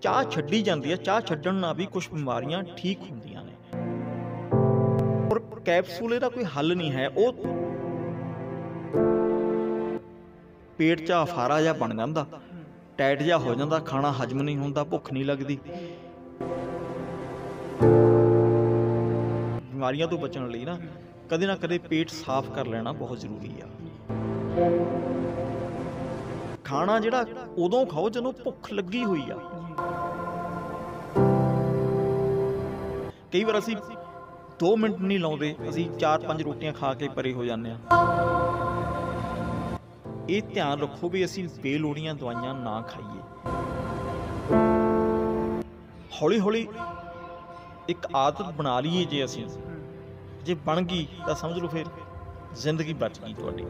ਚਾਹ ਛੱਡੀ ਜਾਂਦੀ ਹੈ ਚਾਹ ਛੱਡਣ ਨਾਲ ਵੀ ਕੁਝ ਬਿਮਾਰੀਆਂ ਠੀਕ ਹੁੰਦੀਆਂ ਨੇ ਪਰ ਕੈਪਸੂਲ ਇਹਦਾ ਕੋਈ ਹੱਲ ਨਹੀਂ ਹੈ ਉਹ ਪੇਟ 'ਚ ਆਫਾਰਾ ਜਾਂ ਬਣ ਜਾਂਦਾ ਟਾਈਟ ਜਾਂ ਹੋ ਜਾਂਦਾ ਖਾਣਾ ਹਜਮ ਨਹੀਂ ਹੁੰਦਾ ਭੁੱਖ ਨਹੀਂ ਲੱਗਦੀ ਬਿਮਾਰੀਆਂ ਤੋਂ ਬਚਣ ਲਈ ਨਾ ਕਦੇ ਨਾ ਕਦੇ ਪੇਟ ਸਾਫ਼ ਕਰ ਲੈਣਾ ਬਹੁਤ ਜ਼ਰੂਰੀ ਆ ਖਾਣਾ ਜਿਹੜਾ ਉਦੋਂ ਖਾਓ ਜਦੋਂ ਭੁੱਖ ਲੱਗੀ ਹੋਈ ਆ ਕਈ ਵਾਰ ਅਸੀਂ 2 ਮਿੰਟ ਨਹੀਂ ਲਾਉਂਦੇ ਅਸੀਂ 4-5 ਰੋਟੀਆਂ ਖਾ ਕੇ ਪਰੇ ਹੋ ਜਾਂਦੇ ਆ ਇਹ ਧਿਆਨ ਰੱਖੋ ਵੀ ਅਸੀਂ ਬੇਲੋੜੀਆਂ ਦਵਾਈਆਂ ਨਾ ਖਾਈਏ ਹੌਲੀ-ਹੌਲੀ ਇੱਕ ਆਦਤ ਬਣਾ ਲਈਏ ਜੇ ਅਸੀਂ ਜੇ ਬਣ ਗਈ ਤਾਂ ਸਮਝ ਲਓ ਫਿਰ ਜ਼ਿੰਦਗੀ ਬਚ ਗਈ ਤੁਹਾਡੀ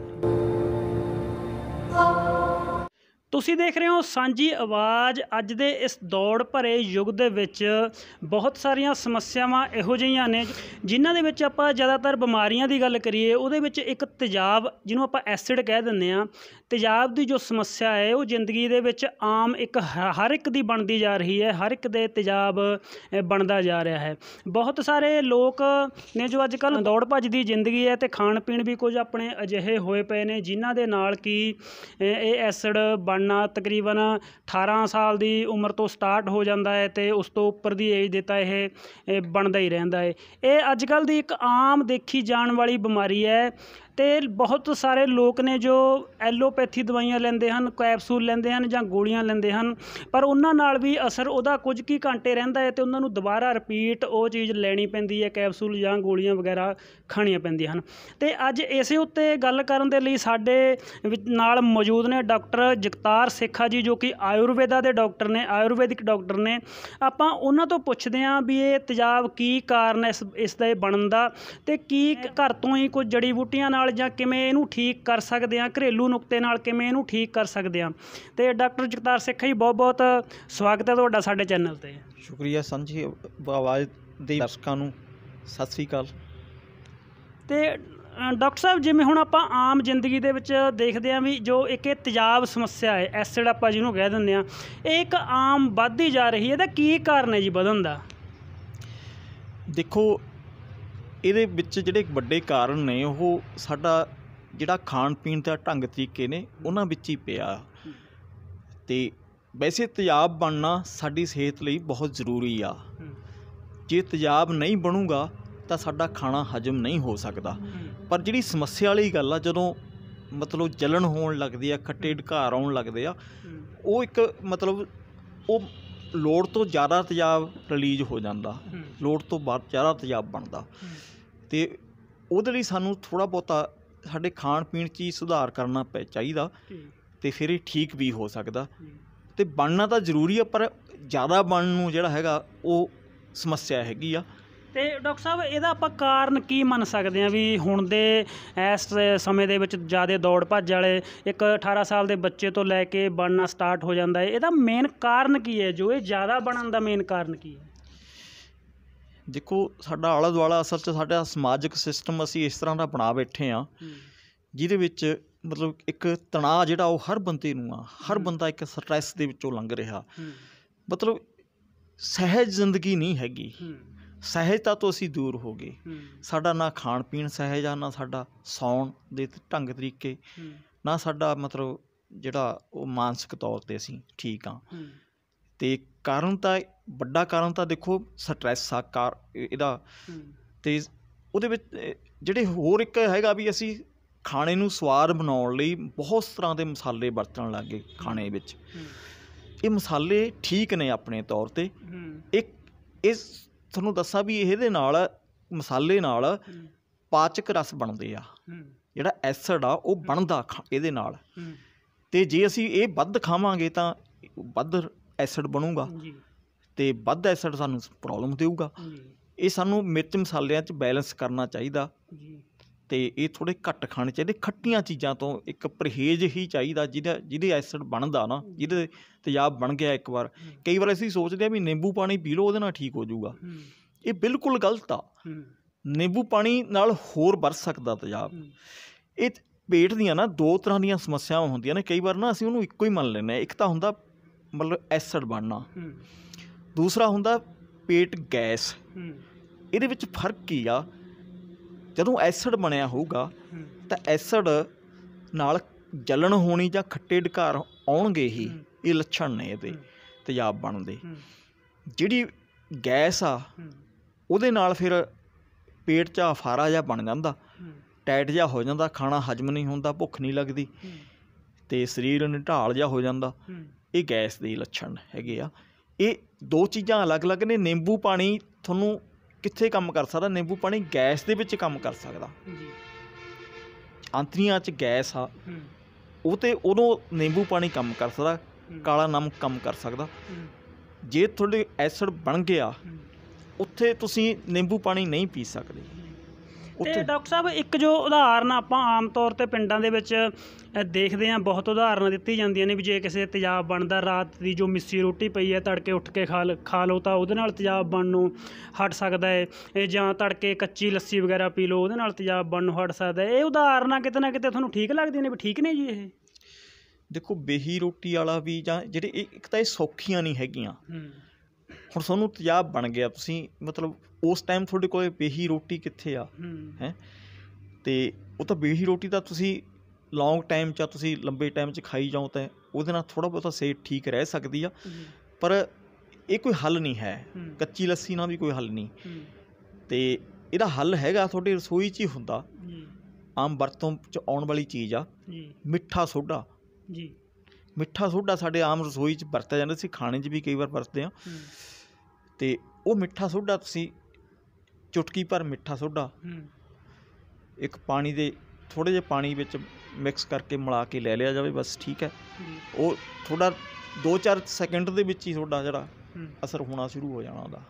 ਤੁਸੀਂ ਦੇਖ ਰਹੇ ਹੋ ਸਾਂਝੀ ਆਵਾਜ਼ ਅੱਜ ਦੇ ਇਸ ਦੌੜ ਭਰੇ ਯੁੱਗ ਦੇ ਵਿੱਚ ਬਹੁਤ ਸਾਰੀਆਂ ਸਮੱਸਿਆਵਾਂ ਇਹੋ ਜਿਹੀਆਂ ਨੇ ਜਿਨ੍ਹਾਂ ਦੇ ਵਿੱਚ ਆਪਾਂ ਜ਼ਿਆਦਾਤਰ ਬਿਮਾਰੀਆਂ ਦੀ ਗੱਲ ਕਰੀਏ ਉਹਦੇ ਵਿੱਚ ਇੱਕ ਤੇਜ਼ਾਬ ਜਿਹਨੂੰ ਆਪਾਂ ਐਸਿਡ ਕਹਿ ਦਿੰਦੇ ਆ ਤੇਜ਼ਾਬ ਦੀ ਜੋ ਸਮੱਸਿਆ ਹੈ ਉਹ ਜ਼ਿੰਦਗੀ ਦੇ ਵਿੱਚ ਆਮ ਇੱਕ ਹਰ ਇੱਕ ਦੀ ਬਣਦੀ ਜਾ ਰਹੀ ਹੈ ਹਰ ਇੱਕ ਦੇ ਤੇਜ਼ਾਬ ਬਣਦਾ ਜਾ ਰਿਹਾ ਹੈ ਬਹੁਤ ਸਾਰੇ ਲੋਕ ਨੇ ਜੋ ਅੱਜ ਕੱਲ ਦੌੜ ਭੱਜ ਦੀ ਜ਼ਿੰਦਗੀ ਹੈ ਤੇ ਖਾਣ ਪੀਣ ਵੀ ਕੁਝ ਆਪਣੇ ਅਜਿਹੇ ਹੋਏ ਪਏ ਨੇ ਜਿਨ੍ਹਾਂ ਦੇ ਨਾਲ ਕੀ ਇਹ ਐਸਿਡ ਬਣਨਾ ਤਕਰੀਬਨ 18 ਸਾਲ ਦੀ ਉਮਰ ਤੋਂ ਸਟਾਰਟ ਹੋ ਜਾਂਦਾ ਹੈ ਤੇ ਉਸ ਤੋਂ ਉੱਪਰ ਦੀ ਏਜ ਦਿੱਤਾ ਇਹ ਬਣਦਾ ਹੀ ਰਹਿੰਦਾ ਹੈ ਇਹ ਅੱਜ ਕੱਲ ਦੀ ਇੱਕ ਆਮ ਦੇਖੀ ਜਾਣ ਵਾਲੀ ਬਿਮਾਰੀ ਹੈ ਤੇ ਬਹੁਤ ਸਾਰੇ ਲੋਕ ਨੇ ਜੋ ਐਲੋਪੈਥੀ ਦਵਾਈਆਂ ਲੈਂਦੇ ਹਨ ਕੈਪਸੂਲ ਲੈਂਦੇ ਹਨ ਜਾਂ ਗੋਲੀਆਂ ਲੈਂਦੇ ਹਨ ਪਰ ਉਹਨਾਂ ਨਾਲ ਵੀ ਅਸਰ ਉਹਦਾ ਕੁਝ ਕੀ ਘੰਟੇ ਰਹਿੰਦਾ ਹੈ ਤੇ ਉਹਨਾਂ ਨੂੰ ਦੁਬਾਰਾ ਰਿਪੀਟ ਉਹ ਚੀਜ਼ ਲੈਣੀ ਪੈਂਦੀ ਹੈ ਕੈਪਸੂਲ ਜਾਂ ਗੋਲੀਆਂ ਵਗੈਰਾ ਖਾਣੀਆਂ ਪੈਂਦੀਆਂ ਹਨ ਤੇ ਅੱਜ ਇਸੇ ਉੱਤੇ ਗੱਲ ਕਰਨ ਦੇ ਲਈ ਸਾਡੇ ਨਾਲ ਮੌਜੂਦ ਨੇ ਡਾਕਟਰ ਜਗਤਾਰ ਸੇਖਾ ਜੀ ਜੋ ਕਿ ਆਯੁਰਵੇਦਾ ਦੇ ਡਾਕਟਰ ਨੇ ਆਯੁਰਵੈਦਿਕ ਡਾਕਟਰ ਨੇ ਆਪਾਂ ਉਹਨਾਂ ਤੋਂ ਪੁੱਛਦੇ ਹਾਂ ਵੀ ਇਹ ਤੇਜ਼ਾਬ ਕੀ ਕਾਰਨ ਇਸ ਇਸ ਦਾ ਬਣਨ ਦਾ ਤੇ ਕੀ ਘਰ ਤੋਂ ਹੀ ਕੁਝ ਜੜੀ ਬੂਟੀਆਂ ਨਾਲ ਨਾਲ ਜਾਂ ਕਿਵੇਂ ਇਹਨੂੰ ਠੀਕ ਕਰ ਸਕਦੇ ਆ ਘਰੇਲੂ ਨੁਕਤੇ ਨਾਲ ਕਿਵੇਂ ਇਹਨੂੰ ਠੀਕ ਕਰ ਸਕਦੇ ਆ ਤੇ ਡਾਕਟਰ ਜਗਤਾਰ ਸਿੱਖਾ ਜੀ ਬਹੁਤ ਬਹੁਤ ਸਵਾਗਤ ਹੈ ਤੁਹਾਡਾ ਸਾਡੇ ਚੈਨਲ ਤੇ ਸ਼ੁਕਰੀਆ ਸੰਜੀ ਆਵਾਜ਼ ਦੇ ਦਰਸ਼ਕਾਂ ਨੂੰ ਸਤਿ ਸ੍ਰੀ ਅਕਾਲ ਤੇ ਡਾਕਟਰ ਸਾਹਿਬ ਜਿਵੇਂ ਹੁਣ ਆਪਾਂ ਆਮ ਜ਼ਿੰਦਗੀ ਦੇ ਵਿੱਚ ਦੇਖਦੇ ਆਂ ਵੀ ਜੋ ਇੱਕ ਇਹ ਤੇਜ਼ਾਬ ਸਮੱਸਿਆ ਹੈ ਐਸਿਡ ਆਪਾਂ ਜਿਹਨੂੰ ਕਹਿ ਦਿੰਦੇ ਆ ਇਹ ਇੱਕ ਆਮ ਵੱਧਦੀ ਜਾ ਰਹੀ ਹੈ ਇਹਦਾ ਕੀ ਕਾਰਨ ਹੈ ਜੀ ਵਧਣ ਦਾ ਦੇਖੋ ਇਹਦੇ ਵਿੱਚ ਜਿਹੜੇ ਵੱਡੇ ਕਾਰਨ ਨੇ ਉਹ ਸਾਡਾ ਜਿਹੜਾ ਖਾਣ ਪੀਣ ਦਾ ਢੰਗ ਤਰੀਕੇ ਨੇ ਉਹਨਾਂ ਵਿੱਚ ਹੀ ਪਿਆ ਤੇ ਵੈਸੇ ਤਜਾਬ ਬਣਨਾ ਸਾਡੀ ਸਿਹਤ ਲਈ ਬਹੁਤ ਜ਼ਰੂਰੀ ਆ ਜੇ ਤਜਾਬ ਨਹੀਂ ਬਣੂਗਾ ਤਾਂ ਸਾਡਾ ਖਾਣਾ ਹਜਮ ਨਹੀਂ ਹੋ ਸਕਦਾ ਪਰ ਜਿਹੜੀ ਸਮੱਸਿਆ ਵਾਲੀ ਗੱਲ ਆ ਜਦੋਂ ਮਤਲਬ ਜਲਣ ਹੋਣ ਲੱਗਦੀ ਆ ਖੱਟੇ ਢਕਾਰ ਆਉਣ ਲੱਗਦੇ ਆ ਉਹ ਇੱਕ ਮਤਲਬ ਉਹ ਲੋੜ ਤੋਂ ਜ਼ਿਆਦਾ ਤਜਾਬ ਰਿਲੀਜ਼ ਹੋ ਜਾਂਦਾ ਲੋੜ ਤੋਂ ਬਾਅਦ ਜ਼ਿਆਦਾ ਤਜਾਬ ਬਣਦਾ ਅਤੇ ਉਹਦੇ ਲਈ ਸਾਨੂੰ ਥੋੜ੍ਹਾ ਬਹੁਤਾ ਸਾਡੇ ਖਾਣ ਪੀਣ 'ਚ ਹੀ ਸੁਧਾਰ ਕਰਨਾ ਪੈ ਚਾਹੀਦਾ ਅਤੇ ਫਿਰ ਇਹ ਠੀਕ ਵੀ ਹੋ ਸਕਦਾ ਅਤੇ ਬਣਨਾ ਤਾਂ ਜ਼ਰੂਰੀ ਆ ਪਰ ਜ਼ਿਆਦਾ ਬਣਨ ਨੂੰ ਜਿਹੜਾ ਹੈਗਾ ਉਹ ਸਮੱਸਿਆ ਹੈਗੀ ਆ ਤੇ ਡਾਕਟਰ ਸਾਹਿਬ ਇਹਦਾ ਆਪਾਂ ਕਾਰਨ ਕੀ ਮੰਨ ਸਕਦੇ ਆ ਵੀ ਹੁਣ ਦੇ ਇਸ ਸਮੇਂ ਦੇ ਵਿੱਚ ਜ਼ਿਆਦਾ ਦੌੜ ਭੱਜ ਵਾਲੇ ਇੱਕ 18 ਸਾਲ ਦੇ ਬੱਚੇ ਤੋਂ ਲੈ ਕੇ ਬਣਨਾ ਸਟਾਰਟ ਹੋ ਜਾਂਦਾ ਹੈ ਇਹਦਾ ਮੇਨ ਕਾਰਨ ਕੀ ਹੈ ਜੋ ਇਹ ਜ਼ਿਆਦਾ ਬਣਨ ਦਾ ਮੇਨ ਕਾਰਨ ਕੀ ਹੈ ਦੇਖੋ ਸਾਡਾ ਆਲਾ ਦੁਆਲਾ ਅਸਲ 'ਚ ਸਾਡਾ ਸਮਾਜਿਕ ਸਿਸਟਮ ਅਸੀਂ ਇਸ ਤਰ੍ਹਾਂ ਦਾ ਬਣਾ ਬੈਠੇ ਆ ਜਿਹਦੇ ਵਿੱਚ ਮਤਲਬ ਇੱਕ ਤਣਾਅ ਜਿਹੜਾ ਉਹ ਹਰ ਬੰਦੇ ਨੂੰ ਆ ਹਰ ਬੰਦਾ ਇੱਕ ਸਟ੍ਰੈਸ ਦੇ ਵਿੱਚੋਂ ਲੰਘ ਰਿਹਾ ਮਤਲਬ ਸਹਿਜ ਜ਼ਿੰਦਗੀ ਨਹੀਂ ਹੈਗੀ ਸਹਿਜਤਾ ਤੋਂ ਅਸੀਂ ਦੂਰ ਹੋ ਗਏ ਸਾਡਾ ਨਾ ਖਾਣ ਪੀਣ ਸਹਿਜ ਆ ਨਾ ਸਾਡਾ ਸੌਣ ਦੇ ਢੰਗ ਤਰੀਕੇ ਨਾ ਸਾਡਾ ਮਤਲਬ ਜਿਹੜਾ ਉਹ ਮਾਨਸਿਕ ਤੌਰ ਤੇ ਅਸੀਂ ਠੀਕ ਆ ਤੇ ਕਾਰਨ ਤਾਂ ਵੱਡਾ ਕਾਰਨ ਤਾਂ ਦੇਖੋ ਸਟ੍ਰੈਸ ਆ ਕਾਰ ਇਹਦਾ ਤੇ ਉਹਦੇ ਵਿੱਚ ਜਿਹੜੇ ਹੋਰ ਇੱਕ ਹੈਗਾ ਵੀ ਅਸੀਂ ਖਾਣੇ ਨੂੰ ਸਵਾਦ ਬਣਾਉਣ ਲਈ ਬਹੁਤ ਤਰ੍ਹਾਂ ਦੇ ਮਸਾਲੇ ਵਰਤਣ ਲੱਗੇ ਖਾਣੇ ਵਿੱਚ ਇਹ ਮਸਾਲੇ ਠੀਕ ਨੇ ਆਪਣੇ ਤੌਰ ਤੇ ਇੱਕ ਇਸ ਤੁਹਾਨੂੰ ਦੱਸਾਂ ਵੀ ਇਹਦੇ ਨਾਲ ਮਸਾਲੇ ਨਾਲ ਪਾਚਕ ਰਸ ਬਣਦੇ ਆ ਜਿਹੜਾ ਐਸਿਡ ਆ ਉਹ ਬਣਦਾ ਇਹਦੇ ਨਾਲ ਤੇ ਜੇ ਅਸੀਂ ਇਹ ਵੱਧ ਖਾਵਾਂਗੇ ਤਾਂ ਵੱਧ ਐਸਿਡ ਬਣੂਗਾ ਜੀ ਤੇ ਵੱਧ ਐਸਿਡ ਸਾਨੂੰ ਪ੍ਰੋਬਲਮ ਦੇਊਗਾ ਇਹ ਸਾਨੂੰ ਮਿਰਚ ਮਸਾਲਿਆਂ 'ਚ ਬੈਲੈਂਸ ਕਰਨਾ ਚਾਹੀਦਾ ਜੀ ਤੇ ਇਹ ਥੋੜੇ ਘੱਟ ਖਾਣੇ ਚਾਹੀਦੇ ਖੱਟੀਆਂ ਚੀਜ਼ਾਂ ਤੋਂ ਇੱਕ ਪਰਹੇਜ਼ ਹੀ ਚਾਹੀਦਾ ਜਿਹਦੇ ਜਿਹਦੇ ਐਸਿਡ ਬਣਦਾ ਨਾ ਜਿਹਦੇ ਤੇਜ਼ਾਬ ਬਣ ਗਿਆ ਇੱਕ ਵਾਰ ਕਈ ਵਾਰ ਅਸੀਂ ਸੋਚਦੇ ਆ ਵੀ ਨਿੰਬੂ ਪਾਣੀ ਪੀ ਲਓ ਉਹਦੇ ਨਾਲ ਠੀਕ ਹੋ ਜਾਊਗਾ ਇਹ ਬਿਲਕੁਲ ਗਲਤ ਆ ਨਿੰਬੂ ਪਾਣੀ ਨਾਲ ਹੋਰ ਵੱਧ ਸਕਦਾ ਤੇਜ਼ਾਬ ਇਹ ਪੇਟ ਦੀਆਂ ਨਾ ਦੋ ਤਰ੍ਹਾਂ ਦੀਆਂ ਸਮੱਸਿਆਵਾਂ ਹੁੰਦੀਆਂ ਨੇ ਕਈ ਵਾਰ ਨਾ ਅਸੀਂ ਉਹਨੂੰ ਇੱਕੋ ਹੀ ਮੰਨ ਲੈਂਦੇ ਆ ਇੱਕ ਤਾਂ ਹੁੰਦਾ ਮਤਲਬ ਐਸਿਡ ਬਣਨਾ ਦੂਸਰਾ ਹੁੰਦਾ ਪੇਟ ਗੈਸ ਇਹਦੇ ਵਿੱਚ ਫਰਕ ਕੀ ਆ ਜਦੋਂ ਐਸਿਡ ਬਣਿਆ ਹੋਊਗਾ ਤਾਂ ਐਸਿਡ ਨਾਲ ਜਲਣ ਹੋਣੀ ਜਾਂ ਖੱਟੇ ਢਕਾਰ ਆਉਣਗੇ ਹੀ ਇਹ ਲੱਛਣ ਨੇ ਇਹਦੇ ਤੇਜ਼ਾਬ ਬਣਦੇ ਜਿਹੜੀ ਗੈਸ ਆ ਉਹਦੇ ਨਾਲ ਫਿਰ ਪੇਟ 'ਚ ਆਫਾਰਾ ਜਾਂ ਬਣ ਜਾਂਦਾ ਟਾਈਟ ਜਾਂ ਹੋ ਜਾਂਦਾ ਖਾਣਾ ਹਜਮ ਨਹੀਂ ਹੁੰਦਾ ਭੁੱਖ ਨਹੀਂ ਲੱਗਦੀ ਤੇ ਸਰੀਰ ਨਿਢਾਲ ਜਾਂ ਹੋ ਜਾਂਦਾ ਇਹ ਗੈਸ ਦੇ ਲੱਛਣ ਹੈਗੇ ਆ ਇਹ ਦੋ ਚੀਜ਼ਾਂ ਅਲੱਗ-ਅਲੱਗ ਨੇ ਨਿੰਬੂ ਪਾਣੀ ਤੁਹਾਨੂੰ ਕਿੱਥੇ ਕੰਮ ਕਰ ਸਕਦਾ ਨਿੰਬੂ ਪਾਣੀ ਗੈਸ ਦੇ ਵਿੱਚ ਕੰਮ ਕਰ ਸਕਦਾ ਜੀ ਆਂਤਰੀਆਂ 'ਚ ਗੈਸ ਆ ਉਹ ਤੇ ਉਹਨੂੰ ਨਿੰਬੂ ਪਾਣੀ ਕੰਮ ਕਰ ਸਕਦਾ ਕਾਲਾ ਨਮਕ ਕੰਮ ਕਰ ਸਕਦਾ ਜੇ ਤੁਹਾਡੇ ਐਸਿਡ ਬਣ ਗਿਆ ਉੱਥੇ ਤੁਸੀਂ ਨਿੰਬੂ ਪਾਣੀ ਨਹੀਂ ਪੀ ਸਕਦੇ ਤੇ ਡਾਕਟਰ ਸਾਹਿਬ ਇੱਕ ਜੋ ਉਦਾਹਰਨ ਆਪਾਂ ਆਮ ਤੌਰ ਤੇ ਪਿੰਡਾਂ ਦੇ ਵਿੱਚ ਦੇਖਦੇ ਆ ਬਹੁਤ ਉਦਾਹਰਨਾਂ ਦਿੱਤੀ ਜਾਂਦੀਆਂ ਨੇ ਵੀ ਜੇ ਕਿਸੇ ਤੇਜ਼ਾਬ ਬਣਦਾ ਰਾਤ ਦੀ ਜੋ ਮਿੱਸੀ ਰੋਟੀ ਪਈ ਹੈ ਤੜਕੇ ਉੱਠ ਕੇ ਖਾ ਖਾ ਲਓ ਤਾਂ ਉਹਦੇ ਨਾਲ ਤੇਜ਼ਾਬ ਬਣ ਨੂੰ ਹਟ ਸਕਦਾ ਹੈ ਜਾਂ ਤੜਕੇ ਕੱਚੀ ਲੱਸੀ ਵਗੈਰਾ ਪੀ ਲਓ ਉਹਦੇ ਨਾਲ ਤੇਜ਼ਾਬ ਬਣ ਨੂੰ ਹਟ ਸਕਦਾ ਹੈ ਇਹ ਉਦਾਹਰਨਾਂ ਕਿਤੇ ਨਾ ਕਿਤੇ ਤੁਹਾਨੂੰ ਠੀਕ ਲੱਗਦੀਆਂ ਨੇ ਵੀ ਠੀਕ ਨੇ ਜੀ ਇਹ ਦੇਖੋ ਬੇਹੀ ਰੋਟੀ ਵਾਲਾ ਵੀ ਜਾਂ ਜਿਹੜੇ ਇੱਕ ਤਾਂ ਇਹ ਸੌਖੀਆਂ ਨਹੀਂ ਹੈਗੀਆਂ ਹੁਣ ਤੁਹਾਨੂੰ ਤਜਾਬ ਬਣ ਗਿਆ ਤੁਸੀਂ ਮਤਲਬ ਉਸ ਟਾਈਮ ਤੁਹਾਡੇ ਕੋਲੇ ਬੇਹੀ ਰੋਟੀ ਕਿੱਥੇ ਆ ਹੈ ਤੇ ਉਹ ਤਾਂ ਬੇਹੀ ਰੋਟੀ ਤਾਂ ਤੁਸੀਂ ਲੌਂਗ ਟਾਈਮ ਚ ਤੁਸੀਂ ਲੰਬੇ ਟਾਈਮ ਚ ਖਾਈ ਜਾਓ ਤਾਂ ਉਹਦੇ ਨਾਲ ਥੋੜਾ ਬਹੁਤਾ ਸਿਹਤ ਠੀਕ ਰਹਿ ਸਕਦੀ ਆ ਪਰ ਇਹ ਕੋਈ ਹੱਲ ਨਹੀਂ ਹੈ ਕੱਚੀ ਲੱਸੀ ਨਾਲ ਵੀ ਕੋਈ ਹੱਲ ਨਹੀਂ ਤੇ ਇਹਦਾ ਹੱਲ ਹੈਗਾ ਤੁਹਾਡੀ ਰਸੋਈ 'ਚ ਹੀ ਹੁੰਦਾ ਆਮ ਵਰਤੋਂ 'ਚ ਆਉਣ ਵਾਲੀ ਚੀਜ਼ ਆ ਮਿੱਠਾ ਸੋਡਾ ਜੀ ਮਿੱਠਾ ਸੋਡਾ ਸਾਡੇ ਆਮ ਰਸੋਈ 'ਚ ਵਰਤਿਆ ਜਾਂਦਾ ਸੀ ਖਾਣੇ 'ਚ ਵੀ ਕਈ ਵਾਰ ਵਰਤਦੇ ਆ ਤੇ ਉਹ ਮਿੱਠਾ ਸੋਡਾ ਤੁਸੀਂ ਚੁਟਕੀ ਪਰ ਮਿੱਠਾ ਸੋਡਾ ਇੱਕ ਪਾਣੀ ਦੇ ਥੋੜੇ ਜਿਹਾ ਪਾਣੀ ਵਿੱਚ ਮਿਕਸ ਕਰਕੇ ਮਿਲਾ ਕੇ ਲੈ ਲਿਆ ਜਾਵੇ ਬਸ ਠੀਕ ਹੈ ਉਹ ਥੋੜਾ 2-4 ਸੈਕਿੰਡ ਦੇ ਵਿੱਚ ਹੀ ਤੁਹਾਡਾ ਜਿਹੜਾ ਅਸਰ ਹੋਣਾ ਸ਼ੁਰੂ ਹੋ ਜਾਣਾ ਉਹਦਾ